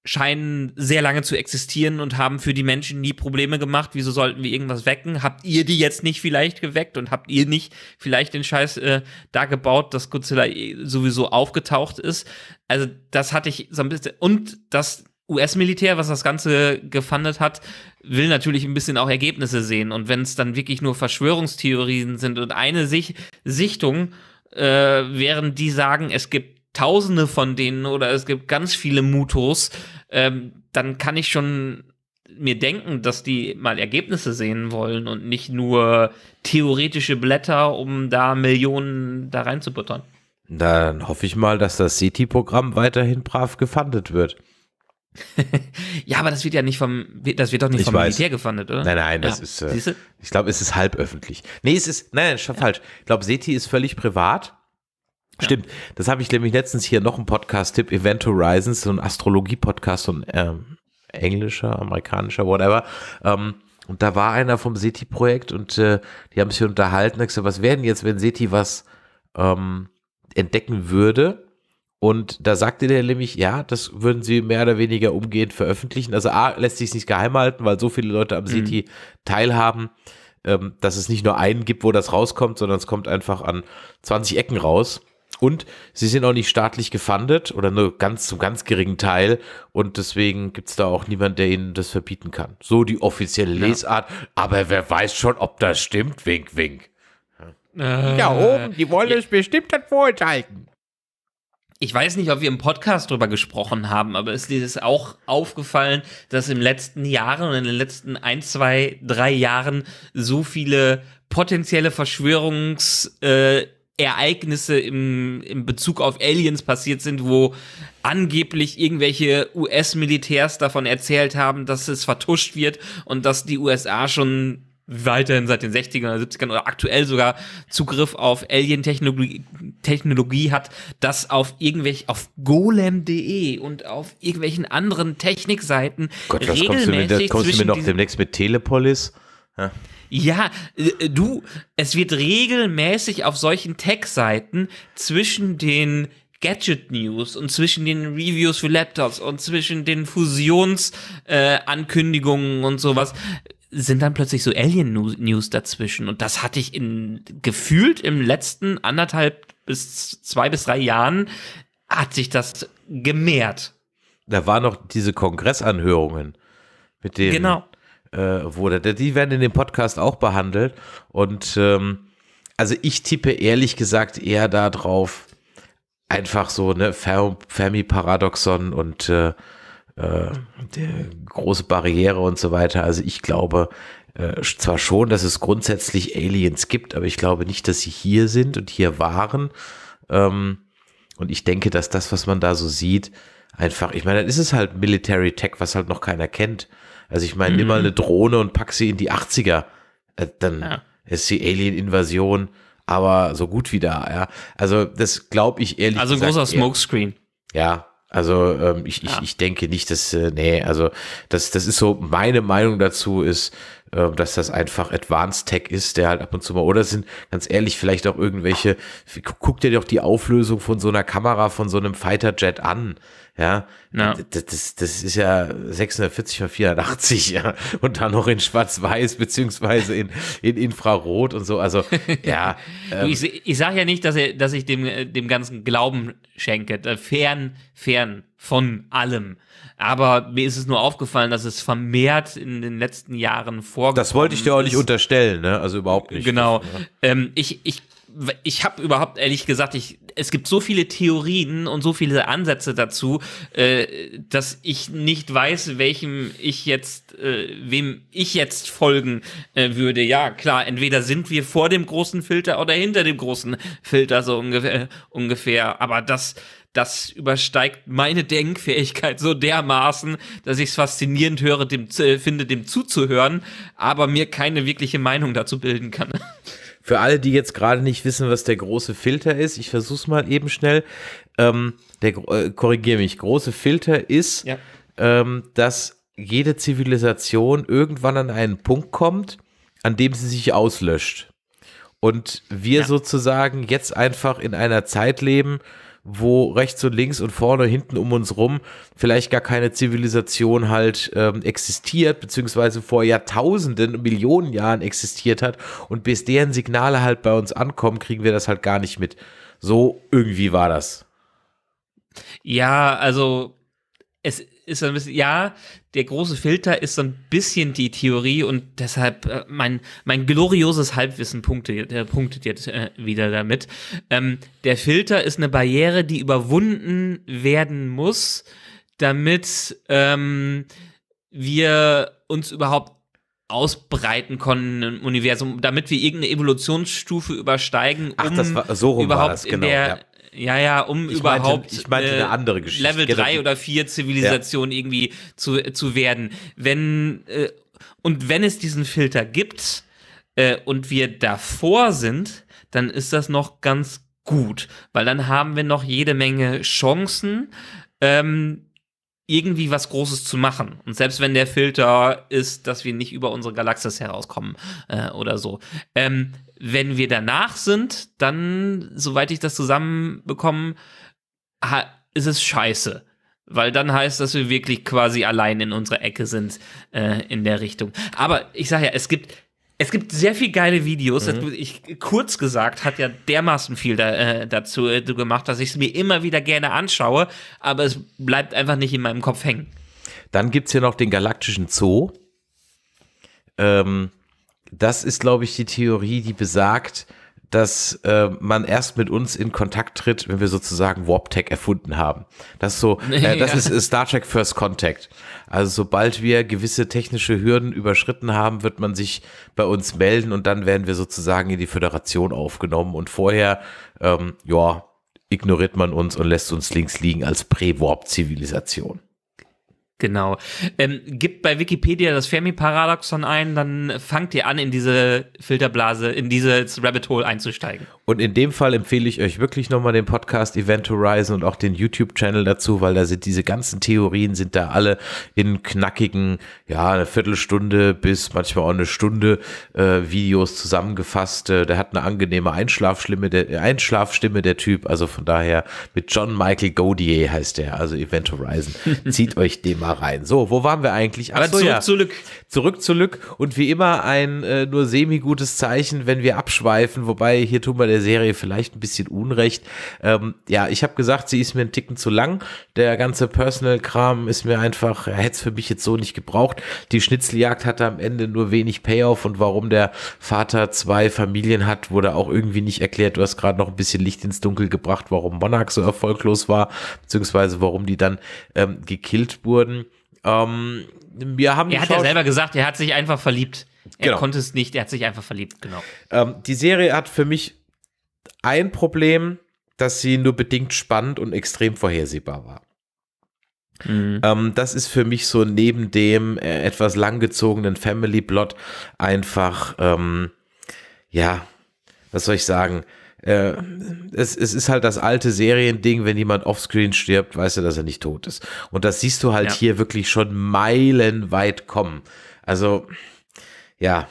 scheinen sehr lange zu existieren und haben für die Menschen nie Probleme gemacht. Wieso sollten wir irgendwas wecken? Habt ihr die jetzt nicht vielleicht geweckt und habt ihr nicht vielleicht den Scheiß äh, da gebaut, dass Godzilla äh, sowieso aufgetaucht ist? Also das hatte ich so ein bisschen und das US-Militär, was das Ganze gefundet hat, will natürlich ein bisschen auch Ergebnisse sehen. Und wenn es dann wirklich nur Verschwörungstheorien sind und eine Sich Sichtung äh, während die sagen, es gibt Tausende von denen oder es gibt ganz viele Mutos, ähm, dann kann ich schon mir denken, dass die mal Ergebnisse sehen wollen und nicht nur theoretische Blätter, um da Millionen da reinzubuttern. Dann hoffe ich mal, dass das SETI-Programm weiterhin brav gefundet wird ja, aber das wird ja nicht vom, das wird doch nicht ich vom weiß. Militär gefundet, oder? Nein, nein, das ja. ist, äh, ich glaube, es ist halb öffentlich. Nee, es ist, nein, ist schon ja. falsch. Ich glaube, SETI ist völlig privat. Ja. Stimmt, das habe ich nämlich letztens hier noch einen Podcast-Tipp, Event Horizons, so ein Astrologie-Podcast, so ein ähm, englischer, amerikanischer, whatever. Ähm, und da war einer vom SETI-Projekt und äh, die haben sich unterhalten. Ich gesagt, was werden jetzt, wenn SETI was ähm, entdecken würde? Und da sagte der nämlich, ja, das würden sie mehr oder weniger umgehend veröffentlichen. Also A, lässt sich nicht geheim halten, weil so viele Leute am mhm. City mhm. teilhaben, ähm, dass es nicht nur einen gibt, wo das rauskommt, sondern es kommt einfach an 20 Ecken raus. Und sie sind auch nicht staatlich gefundet oder nur ganz zum ganz geringen Teil. Und deswegen gibt es da auch niemanden, der ihnen das verbieten kann. So die offizielle Lesart. Ja. Aber wer weiß schon, ob das stimmt, wink, wink. Äh. Ja, äh, oben, die wollen ja. es bestimmt dann vorzeigen ich weiß nicht, ob wir im Podcast drüber gesprochen haben, aber es ist auch aufgefallen, dass im letzten Jahren und in den letzten ein, zwei, drei Jahren so viele potenzielle Verschwörungsereignisse äh, im, im Bezug auf Aliens passiert sind, wo angeblich irgendwelche US-Militärs davon erzählt haben, dass es vertuscht wird und dass die USA schon weiterhin seit den 60ern oder 70ern oder aktuell sogar Zugriff auf Alien-Technologie Technologie hat, das auf irgendwelche, auf golem.de und auf irgendwelchen anderen Technikseiten Gott, was kommst du mir, das kommst du mir noch demnächst mit Telepolis? Ja. Ja, äh, du, es wird regelmäßig auf solchen Tech-Seiten zwischen den Gadget-News und zwischen den Reviews für Laptops und zwischen den Fusionsankündigungen äh, und sowas sind dann plötzlich so Alien-News dazwischen. Und das hatte ich in, gefühlt im letzten anderthalb bis zwei bis drei Jahren hat sich das gemehrt. Da waren noch diese Kongressanhörungen mit denen. Genau. Äh, wurde, die werden in dem Podcast auch behandelt. Und ähm, also ich tippe ehrlich gesagt eher darauf, einfach so, ne, Fermi-Paradoxon und äh, äh, äh, große Barriere und so weiter. Also ich glaube äh, zwar schon, dass es grundsätzlich Aliens gibt, aber ich glaube nicht, dass sie hier sind und hier waren. Ähm, und ich denke, dass das, was man da so sieht, einfach, ich meine, dann ist es halt Military Tech, was halt noch keiner kennt. Also ich meine, mhm. nimm mal mhm. eine Drohne und pack sie in die 80er. Äh, dann ja. ist die Alien-Invasion aber so gut wie da, ja. Also das glaube ich ehrlich Also ein großer Smokescreen. Ja, also ähm, ich, ja. ich, ich denke nicht, dass, äh, nee, also das, das ist so, meine Meinung dazu ist, äh, dass das einfach Advanced Tech ist, der halt ab und zu mal, oder sind ganz ehrlich vielleicht auch irgendwelche, guck dir doch die Auflösung von so einer Kamera, von so einem Fighter Jet an. Ja, ja. Das, das, das, ist ja 640 auf 480, ja. Und dann noch in Schwarz-Weiß, beziehungsweise in, in Infrarot und so. Also, ja. Ähm. ich ich sage ja nicht, dass, er, dass ich dem, äh, dem ganzen Glauben schenke. Äh, fern, fern von allem. Aber mir ist es nur aufgefallen, dass es vermehrt in den letzten Jahren vorgekommen ist. Das wollte ich dir auch nicht ist. unterstellen, ne? Also überhaupt nicht. Genau. Ja. Ne? Ähm, ich, ich ich habe überhaupt ehrlich gesagt, ich, es gibt so viele Theorien und so viele Ansätze dazu, äh, dass ich nicht weiß, welchem ich jetzt, äh, wem ich jetzt folgen äh, würde. Ja, klar, entweder sind wir vor dem großen Filter oder hinter dem großen Filter, so ungefähr. ungefähr. Aber das, das übersteigt meine Denkfähigkeit so dermaßen, dass ich es faszinierend höre, dem, äh, finde, dem zuzuhören, aber mir keine wirkliche Meinung dazu bilden kann. Für alle, die jetzt gerade nicht wissen, was der große Filter ist, ich versuche es mal eben schnell. Ähm, der, äh, korrigiere mich. Große Filter ist, ja. ähm, dass jede Zivilisation irgendwann an einen Punkt kommt, an dem sie sich auslöscht. Und wir ja. sozusagen jetzt einfach in einer Zeit leben, wo rechts und links und vorne, hinten um uns rum vielleicht gar keine Zivilisation halt ähm, existiert, beziehungsweise vor Jahrtausenden, Millionen Jahren existiert hat. Und bis deren Signale halt bei uns ankommen, kriegen wir das halt gar nicht mit. So irgendwie war das. Ja, also es, ist ein bisschen, ja, der große Filter ist so ein bisschen die Theorie und deshalb äh, mein, mein glorioses Halbwissen punktet, äh, punktet jetzt äh, wieder damit. Ähm, der Filter ist eine Barriere, die überwunden werden muss, damit ähm, wir uns überhaupt ausbreiten konnten im Universum, damit wir irgendeine Evolutionsstufe übersteigen, um Ach, war, so überhaupt das, genau, in der ja. Ja, ja, um ich überhaupt meinte, ich meinte eine äh, andere Geschichte. Level 3 genau, oder 4 Zivilisation ja. irgendwie zu, zu werden. Wenn, äh, und wenn es diesen Filter gibt äh, und wir davor sind, dann ist das noch ganz gut, weil dann haben wir noch jede Menge Chancen, ähm, irgendwie was Großes zu machen. Und selbst wenn der Filter ist, dass wir nicht über unsere Galaxis herauskommen äh, oder so. Ähm, wenn wir danach sind, dann, soweit ich das zusammenbekomme, ist es scheiße. Weil dann heißt, dass wir wirklich quasi allein in unserer Ecke sind äh, in der Richtung. Aber ich sage ja, es gibt, es gibt sehr viele geile Videos. Mhm. Ich, kurz gesagt, hat ja dermaßen viel da, äh, dazu äh, gemacht, dass ich es mir immer wieder gerne anschaue, aber es bleibt einfach nicht in meinem Kopf hängen. Dann gibt es hier noch den Galaktischen Zoo. Ähm, das ist, glaube ich, die Theorie, die besagt, dass äh, man erst mit uns in Kontakt tritt, wenn wir sozusagen Warp Tech erfunden haben. Das ist so, äh, das ist Star Trek First Contact. Also sobald wir gewisse technische Hürden überschritten haben, wird man sich bei uns melden und dann werden wir sozusagen in die Föderation aufgenommen. Und vorher, ähm, ja, ignoriert man uns und lässt uns links liegen als Prä-Warp-Zivilisation. Genau. Ähm, gibt bei Wikipedia das Fermi-Paradoxon ein, dann fangt ihr an, in diese Filterblase, in dieses Rabbit Hole einzusteigen. Und in dem Fall empfehle ich euch wirklich nochmal den Podcast Event Horizon und auch den YouTube-Channel dazu, weil da sind diese ganzen Theorien, sind da alle in knackigen, ja, eine Viertelstunde bis manchmal auch eine Stunde äh, Videos zusammengefasst. Äh, der hat eine angenehme Einschlafstimme der, Einschlafstimme, der Typ. Also von daher mit John Michael Godier heißt der, also Event Horizon. Zieht euch den mal rein. So, wo waren wir eigentlich? Ach, zurück ja. zu Lück. Zurück zu Lück. Und wie immer ein äh, nur semi-gutes Zeichen, wenn wir abschweifen, wobei hier tun wir der der Serie vielleicht ein bisschen Unrecht. Ähm, ja, ich habe gesagt, sie ist mir einen Ticken zu lang. Der ganze Personal-Kram ist mir einfach, er hätte es für mich jetzt so nicht gebraucht. Die Schnitzeljagd hatte am Ende nur wenig Payoff und warum der Vater zwei Familien hat, wurde auch irgendwie nicht erklärt. Du hast gerade noch ein bisschen Licht ins Dunkel gebracht, warum Monarch so erfolglos war, beziehungsweise warum die dann ähm, gekillt wurden. Ähm, wir haben er hat ja selber gesagt, er hat sich einfach verliebt. Er genau. konnte es nicht, er hat sich einfach verliebt, genau. Ähm, die Serie hat für mich ein Problem, dass sie nur bedingt spannend und extrem vorhersehbar war. Mhm. Ähm, das ist für mich so neben dem äh, etwas langgezogenen Family Plot einfach, ähm, ja, was soll ich sagen? Äh, es, es, ist halt das alte Seriending, wenn jemand offscreen stirbt, weißt du, dass er nicht tot ist. Und das siehst du halt ja. hier wirklich schon meilenweit kommen. Also, ja,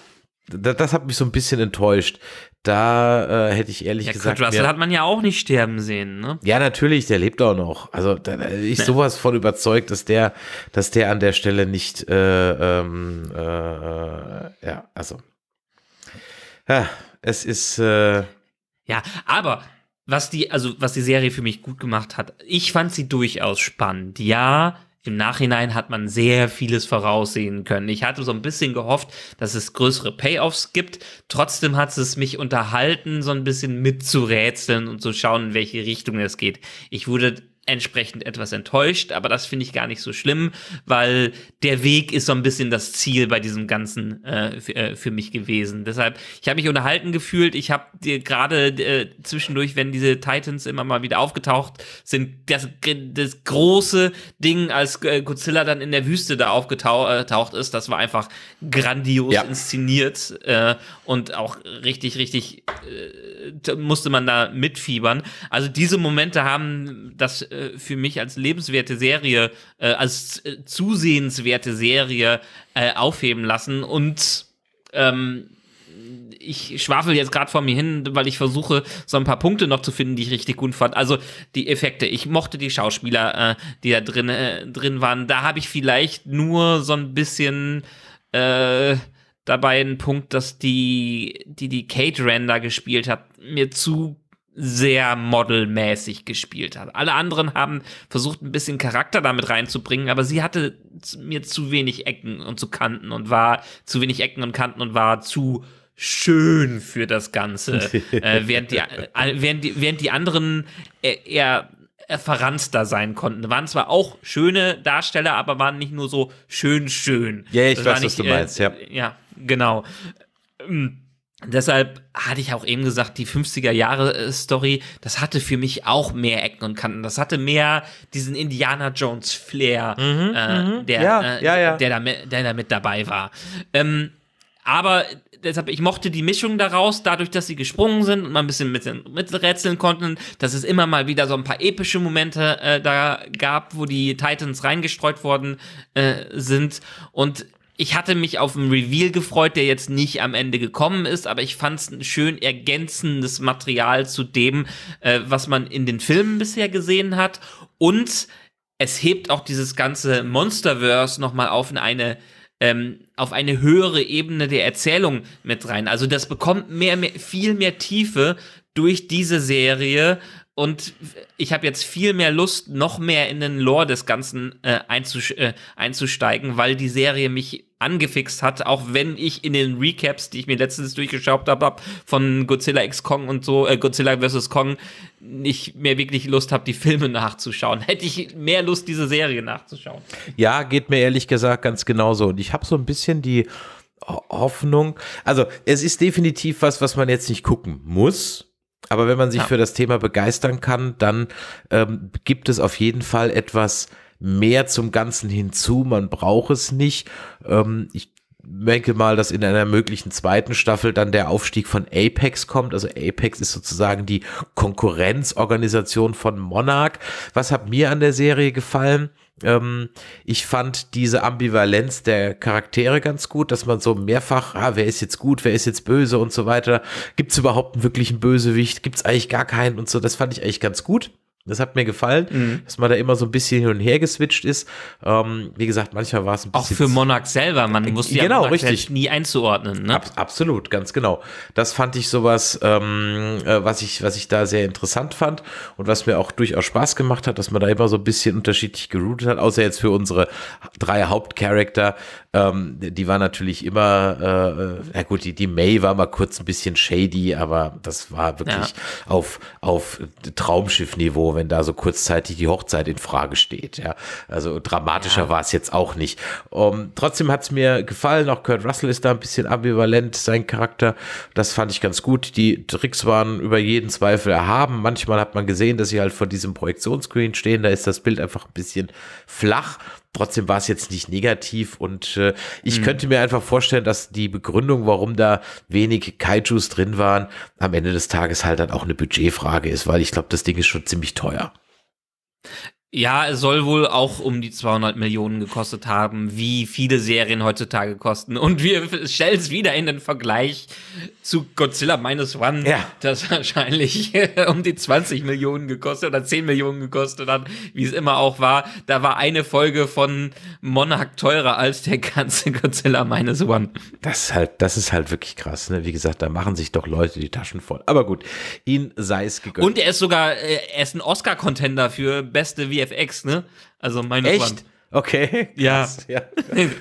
das hat mich so ein bisschen enttäuscht. Da äh, hätte ich ehrlich ja, gesagt. Kurt Russell hat man ja auch nicht sterben sehen, ne? Ja, natürlich, der lebt auch noch. Also da, da bin ich nee. sowas von überzeugt, dass der, dass der an der Stelle nicht, äh, ähm, äh, äh ja, also. Ja, es ist. Äh, ja, aber was die, also was die Serie für mich gut gemacht hat, ich fand sie durchaus spannend. Ja, im Nachhinein hat man sehr vieles voraussehen können. Ich hatte so ein bisschen gehofft, dass es größere Payoffs gibt. Trotzdem hat es mich unterhalten, so ein bisschen mitzurätseln und zu schauen, in welche Richtung es geht. Ich wurde entsprechend etwas enttäuscht, aber das finde ich gar nicht so schlimm, weil der Weg ist so ein bisschen das Ziel bei diesem Ganzen äh, äh, für mich gewesen. Deshalb, ich habe mich unterhalten gefühlt, ich habe dir gerade äh, zwischendurch, wenn diese Titans immer mal wieder aufgetaucht sind, das, das große Ding, als äh, Godzilla dann in der Wüste da aufgetaucht äh, ist, das war einfach grandios ja. inszeniert und auch richtig, richtig musste man da mitfiebern. Also diese Momente haben das äh, für mich als lebenswerte Serie, äh, als äh, zusehenswerte Serie äh, aufheben lassen. Und ähm, ich schwafel jetzt gerade vor mir hin, weil ich versuche, so ein paar Punkte noch zu finden, die ich richtig gut fand. Also die Effekte. Ich mochte die Schauspieler, äh, die da drin, äh, drin waren. Da habe ich vielleicht nur so ein bisschen äh, dabei einen Punkt, dass die, die die Kate Randa gespielt hat, mir zu sehr modelmäßig gespielt hat. Alle anderen haben versucht, ein bisschen Charakter damit reinzubringen, aber sie hatte mir zu wenig Ecken und zu Kanten und war zu wenig Ecken und Kanten und war zu schön für das Ganze. äh, während, die, äh, während, die, während die anderen e-, eher verranster sein konnten. Waren zwar auch schöne Darsteller, aber waren nicht nur so schön schön. Ja, yeah, ich das weiß, nicht, was du meinst, äh, ja. Ja, genau. Ähm, deshalb hatte ich auch eben gesagt, die 50er Jahre äh, Story, das hatte für mich auch mehr Ecken und Kanten. Das hatte mehr diesen Indiana Jones Flair, mhm, äh, mhm. der, äh, ja, Der, da, der da mit dabei war. Ähm, aber deshalb, ich mochte die Mischung daraus, dadurch, dass sie gesprungen sind und man ein bisschen mit, mit rätseln konnten, dass es immer mal wieder so ein paar epische Momente äh, da gab, wo die Titans reingestreut worden äh, sind. Und ich hatte mich auf einen Reveal gefreut, der jetzt nicht am Ende gekommen ist, aber ich fand es ein schön ergänzendes Material zu dem, äh, was man in den Filmen bisher gesehen hat. Und es hebt auch dieses ganze Monsterverse nochmal auf in eine ähm, auf eine höhere Ebene der Erzählung mit rein. Also das bekommt mehr, mehr viel mehr Tiefe durch diese Serie und ich habe jetzt viel mehr Lust, noch mehr in den Lore des Ganzen äh, äh einzusteigen, weil die Serie mich angefixt hat, auch wenn ich in den Recaps, die ich mir letztens durchgeschaut habe, von Godzilla X Kong und so, äh, Godzilla vs. Kong, nicht mehr wirklich Lust habe, die Filme nachzuschauen. Hätte ich mehr Lust, diese Serie nachzuschauen. Ja, geht mir ehrlich gesagt ganz genauso. Und ich habe so ein bisschen die Hoffnung, also es ist definitiv was, was man jetzt nicht gucken muss. Aber wenn man sich ja. für das Thema begeistern kann, dann ähm, gibt es auf jeden Fall etwas, äh, mehr zum Ganzen hinzu. Man braucht es nicht. Ähm, ich denke mal, dass in einer möglichen zweiten Staffel dann der Aufstieg von Apex kommt. Also Apex ist sozusagen die Konkurrenzorganisation von Monarch. Was hat mir an der Serie gefallen? Ähm, ich fand diese Ambivalenz der Charaktere ganz gut, dass man so mehrfach, ah, wer ist jetzt gut, wer ist jetzt böse und so weiter. Gibt es überhaupt einen wirklichen Bösewicht? Gibt es eigentlich gar keinen und so. Das fand ich eigentlich ganz gut. Das hat mir gefallen, mhm. dass man da immer so ein bisschen hin und her geswitcht ist. Ähm, wie gesagt, manchmal war es ein bisschen. Auch für Monarch selber, man äh, wusste äh, genau, ja Monarch richtig. nie einzuordnen. Ne? Ab, absolut, ganz genau. Das fand ich sowas, ähm, äh, was, ich, was ich da sehr interessant fand und was mir auch durchaus Spaß gemacht hat, dass man da immer so ein bisschen unterschiedlich geroutet hat, außer jetzt für unsere drei Hauptcharakter. Ähm, die war natürlich immer, äh, äh na gut, die, die May war mal kurz ein bisschen shady, aber das war wirklich ja. auf, auf Traumschiff-Niveau wenn da so kurzzeitig die Hochzeit in Frage steht. Ja. Also dramatischer ja. war es jetzt auch nicht. Um, trotzdem hat es mir gefallen. Auch Kurt Russell ist da ein bisschen ambivalent, sein Charakter. Das fand ich ganz gut. Die Tricks waren über jeden Zweifel erhaben. Manchmal hat man gesehen, dass sie halt vor diesem Projektionsscreen stehen. Da ist das Bild einfach ein bisschen flach. Trotzdem war es jetzt nicht negativ und äh, ich mhm. könnte mir einfach vorstellen, dass die Begründung, warum da wenig Kaijus drin waren, am Ende des Tages halt dann auch eine Budgetfrage ist, weil ich glaube, das Ding ist schon ziemlich teuer. Ja, es soll wohl auch um die 200 Millionen gekostet haben, wie viele Serien heutzutage kosten. Und wir stellen es wieder in den Vergleich zu Godzilla Minus One, ja. das wahrscheinlich äh, um die 20 Millionen gekostet oder 10 Millionen gekostet hat, wie es immer auch war. Da war eine Folge von Monarch teurer als der ganze Godzilla Minus One. Das ist halt, das ist halt wirklich krass. Ne? Wie gesagt, da machen sich doch Leute die Taschen voll. Aber gut, ihn sei es gegönnt. Und er ist sogar, äh, er ist ein Oscar-Contender für beste VFX, ne? Also meine Echt? One. Okay. Krass, ja.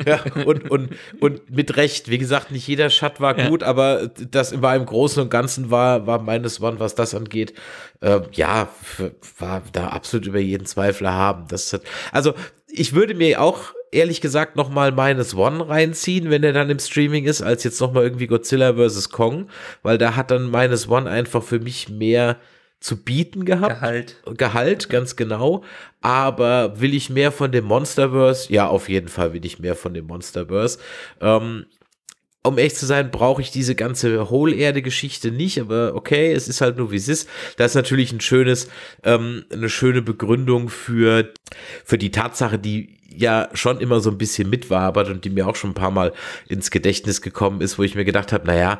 ja. Und, und, und mit Recht. Wie gesagt, nicht jeder Shot war ja. gut, aber das war im Großen und Ganzen war, war meines One, was das angeht, äh, ja, war da absolut über jeden Zweifler haben. Das hat, also, ich würde mir auch ehrlich gesagt nochmal mal Minus One reinziehen, wenn er dann im Streaming ist, als jetzt nochmal irgendwie Godzilla vs. Kong, weil da hat dann Minus One einfach für mich mehr zu bieten gehabt. Gehalt. Gehalt, ganz genau. Aber will ich mehr von dem Monsterverse? Ja, auf jeden Fall will ich mehr von dem Monsterverse. Ähm, um echt zu sein, brauche ich diese ganze Hohlerde-Geschichte nicht, aber okay, es ist halt nur wie es ist. Das ist natürlich ein schönes, ähm, eine schöne Begründung für, für die Tatsache, die ja schon immer so ein bisschen mitwabert und die mir auch schon ein paar Mal ins Gedächtnis gekommen ist, wo ich mir gedacht habe, naja,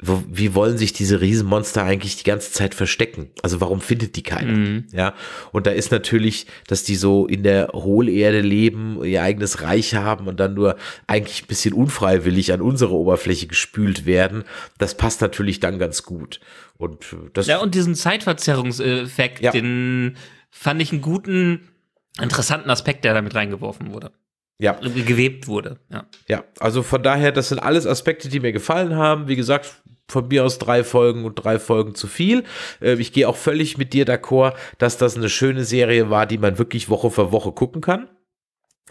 wo, wie wollen sich diese Riesenmonster eigentlich die ganze Zeit verstecken? Also warum findet die keiner? Mhm. Ja, und da ist natürlich, dass die so in der Hohlerde leben, ihr eigenes Reich haben und dann nur eigentlich ein bisschen unfreiwillig an unsere Oberfläche gespült werden. Das passt natürlich dann ganz gut. Und äh, das. Ja, und diesen Zeitverzerrungseffekt, ja. den fand ich einen guten, interessanten Aspekt, der damit reingeworfen wurde. Ja. Gewebt wurde. Ja. ja, also von daher, das sind alles Aspekte, die mir gefallen haben. Wie gesagt, von mir aus drei Folgen und drei Folgen zu viel. Ähm, ich gehe auch völlig mit dir d'accord, dass das eine schöne Serie war, die man wirklich Woche für Woche gucken kann.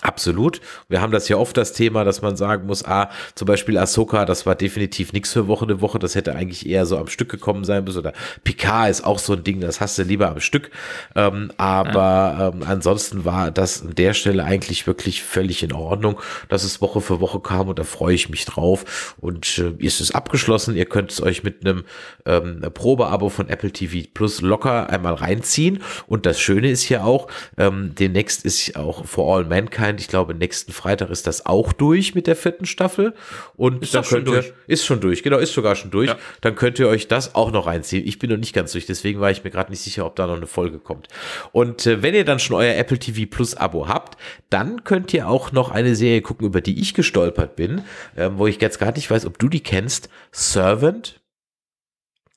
Absolut. Wir haben das ja oft das Thema, dass man sagen muss, ah, zum Beispiel Ahsoka, das war definitiv nichts für Woche eine Woche, das hätte eigentlich eher so am Stück gekommen sein müssen. Oder Picard ist auch so ein Ding, das hast du lieber am Stück. Ähm, aber ja. ähm, ansonsten war das an der Stelle eigentlich wirklich völlig in Ordnung, dass es Woche für Woche kam und da freue ich mich drauf. Und äh, ist es abgeschlossen. Ihr könnt es euch mit einem ähm, Probeabo von Apple TV Plus locker einmal reinziehen. Und das Schöne ist ja auch, ähm, demnächst ist auch For All Mankind keinen. Ich glaube, nächsten Freitag ist das auch durch mit der vierten Staffel. Und ist dann könnt ihr, ist schon durch, genau, ist sogar schon durch. Ja. Dann könnt ihr euch das auch noch reinziehen. Ich bin noch nicht ganz durch, deswegen war ich mir gerade nicht sicher, ob da noch eine Folge kommt. Und äh, wenn ihr dann schon euer Apple TV Plus Abo habt, dann könnt ihr auch noch eine Serie gucken, über die ich gestolpert bin, äh, wo ich jetzt gerade nicht weiß, ob du die kennst. Servant.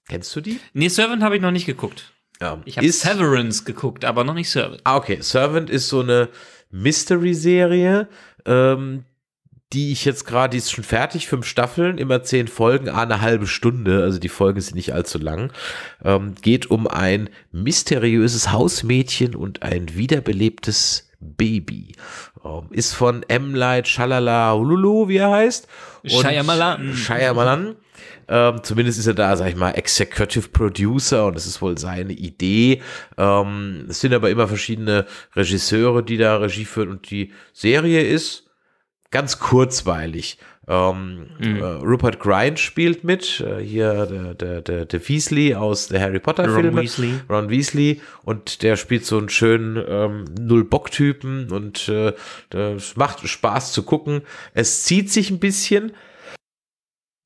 Kennst du die? Nee, Servant habe ich noch nicht geguckt. Ja. Ich habe Severance geguckt, aber noch nicht Servant. Ah, okay. Servant ist so eine Mystery-Serie, ähm, die ich jetzt gerade, die ist schon fertig, fünf Staffeln, immer zehn Folgen, ah, eine halbe Stunde, also die Folgen sind nicht allzu lang, ähm, geht um ein mysteriöses Hausmädchen und ein wiederbelebtes Baby. Ähm, ist von M. Light Shalala Hululu, wie er heißt. Und Shyamalan. Shyamalan. Ähm, zumindest ist er da, sag ich mal, Executive Producer und das ist wohl seine Idee. Ähm, es sind aber immer verschiedene Regisseure, die da Regie führen und die Serie ist ganz kurzweilig. Ähm, mhm. äh, Rupert Grind spielt mit, äh, hier der, der, der, der Weasley aus der Harry Potter Film. Ron Weasley. Ron Weasley. Und der spielt so einen schönen ähm, Null-Bock-Typen und äh, das macht Spaß zu gucken. Es zieht sich ein bisschen.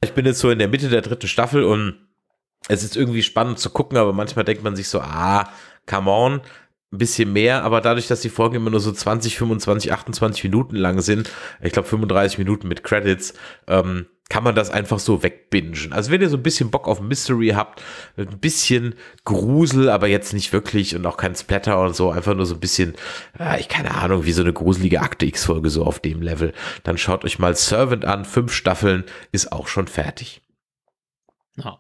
Ich bin jetzt so in der Mitte der dritten Staffel und es ist irgendwie spannend zu gucken, aber manchmal denkt man sich so, ah, come on, bisschen mehr, aber dadurch, dass die Folgen immer nur so 20, 25, 28 Minuten lang sind, ich glaube 35 Minuten mit Credits, ähm, kann man das einfach so wegbingen. Also wenn ihr so ein bisschen Bock auf Mystery habt, ein bisschen Grusel, aber jetzt nicht wirklich und auch kein Splatter und so, einfach nur so ein bisschen, äh, ich keine Ahnung, wie so eine gruselige Akte X-Folge so auf dem Level, dann schaut euch mal Servant an, fünf Staffeln, ist auch schon fertig. Ja.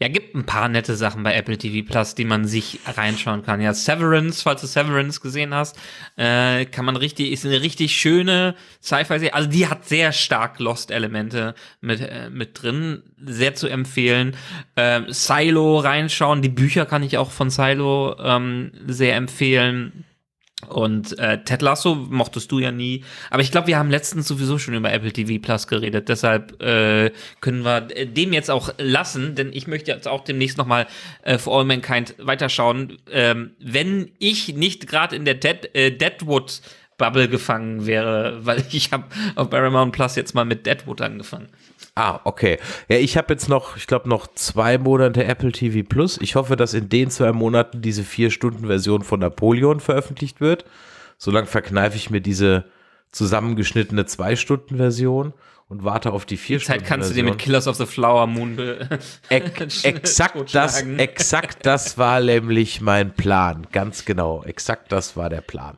Ja, gibt ein paar nette Sachen bei Apple TV Plus, die man sich reinschauen kann. Ja, Severance, falls du Severance gesehen hast, äh, kann man richtig, ist eine richtig schöne Sci-Fi-Serie. Also die hat sehr stark Lost-Elemente mit, äh, mit drin, sehr zu empfehlen. Äh, Silo reinschauen, die Bücher kann ich auch von Silo ähm, sehr empfehlen. Und äh, Ted Lasso mochtest du ja nie. Aber ich glaube, wir haben letztens sowieso schon über Apple TV Plus geredet. Deshalb äh, können wir äh, dem jetzt auch lassen, denn ich möchte jetzt auch demnächst nochmal äh, For All Mankind weiterschauen. Ähm, wenn ich nicht gerade in der Ted, äh, Deadwood Bubble gefangen wäre, weil ich habe auf Paramount Plus jetzt mal mit Deadwood angefangen. Ah, okay. Ja, ich habe jetzt noch, ich glaube, noch zwei Monate Apple TV Plus. Ich hoffe, dass in den zwei Monaten diese Vier-Stunden-Version von Napoleon veröffentlicht wird. Solange verkneife ich mir diese zusammengeschnittene Zwei-Stunden-Version und warte auf die vier stunden die Zeit kannst du dir mit Killers of the Flower Moon e exakt das exakt das war nämlich mein Plan ganz genau exakt das war der Plan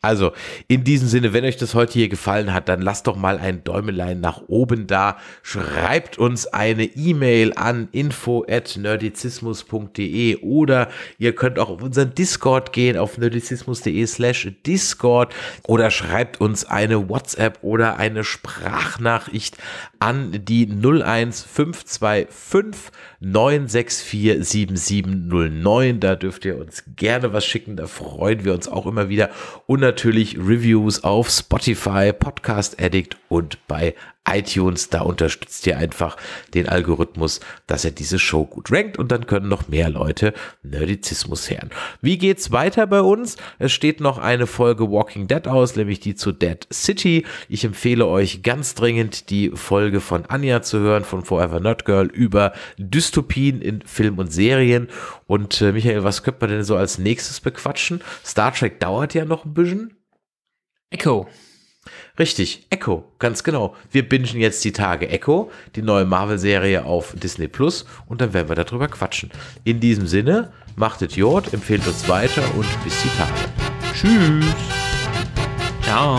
also, in diesem Sinne, wenn euch das heute hier gefallen hat, dann lasst doch mal ein Däumelein nach oben da. Schreibt uns eine E-Mail an info at nerdizismus.de oder ihr könnt auch auf unseren Discord gehen, auf nerdizismus.de slash Discord oder schreibt uns eine WhatsApp oder eine Sprachnachricht an die 01525 964-7709. Da dürft ihr uns gerne was schicken. Da freuen wir uns auch immer wieder. Und natürlich Reviews auf Spotify, Podcast Addict und bei iTunes. Da unterstützt ihr einfach den Algorithmus, dass er diese Show gut rankt und dann können noch mehr Leute Nerdizismus hören. Wie geht's weiter bei uns? Es steht noch eine Folge Walking Dead aus, nämlich die zu Dead City. Ich empfehle euch ganz dringend die Folge von Anja zu hören, von Forever Nerd Girl über Dystopien in Film und Serien. Und äh, Michael, was könnte man denn so als nächstes bequatschen? Star Trek dauert ja noch ein bisschen. Echo. Richtig, Echo, ganz genau. Wir bingen jetzt die Tage Echo, die neue Marvel-Serie auf Disney Plus und dann werden wir darüber quatschen. In diesem Sinne, macht es Jod, empfehlt uns weiter und bis die Tage. Tschüss. Ciao.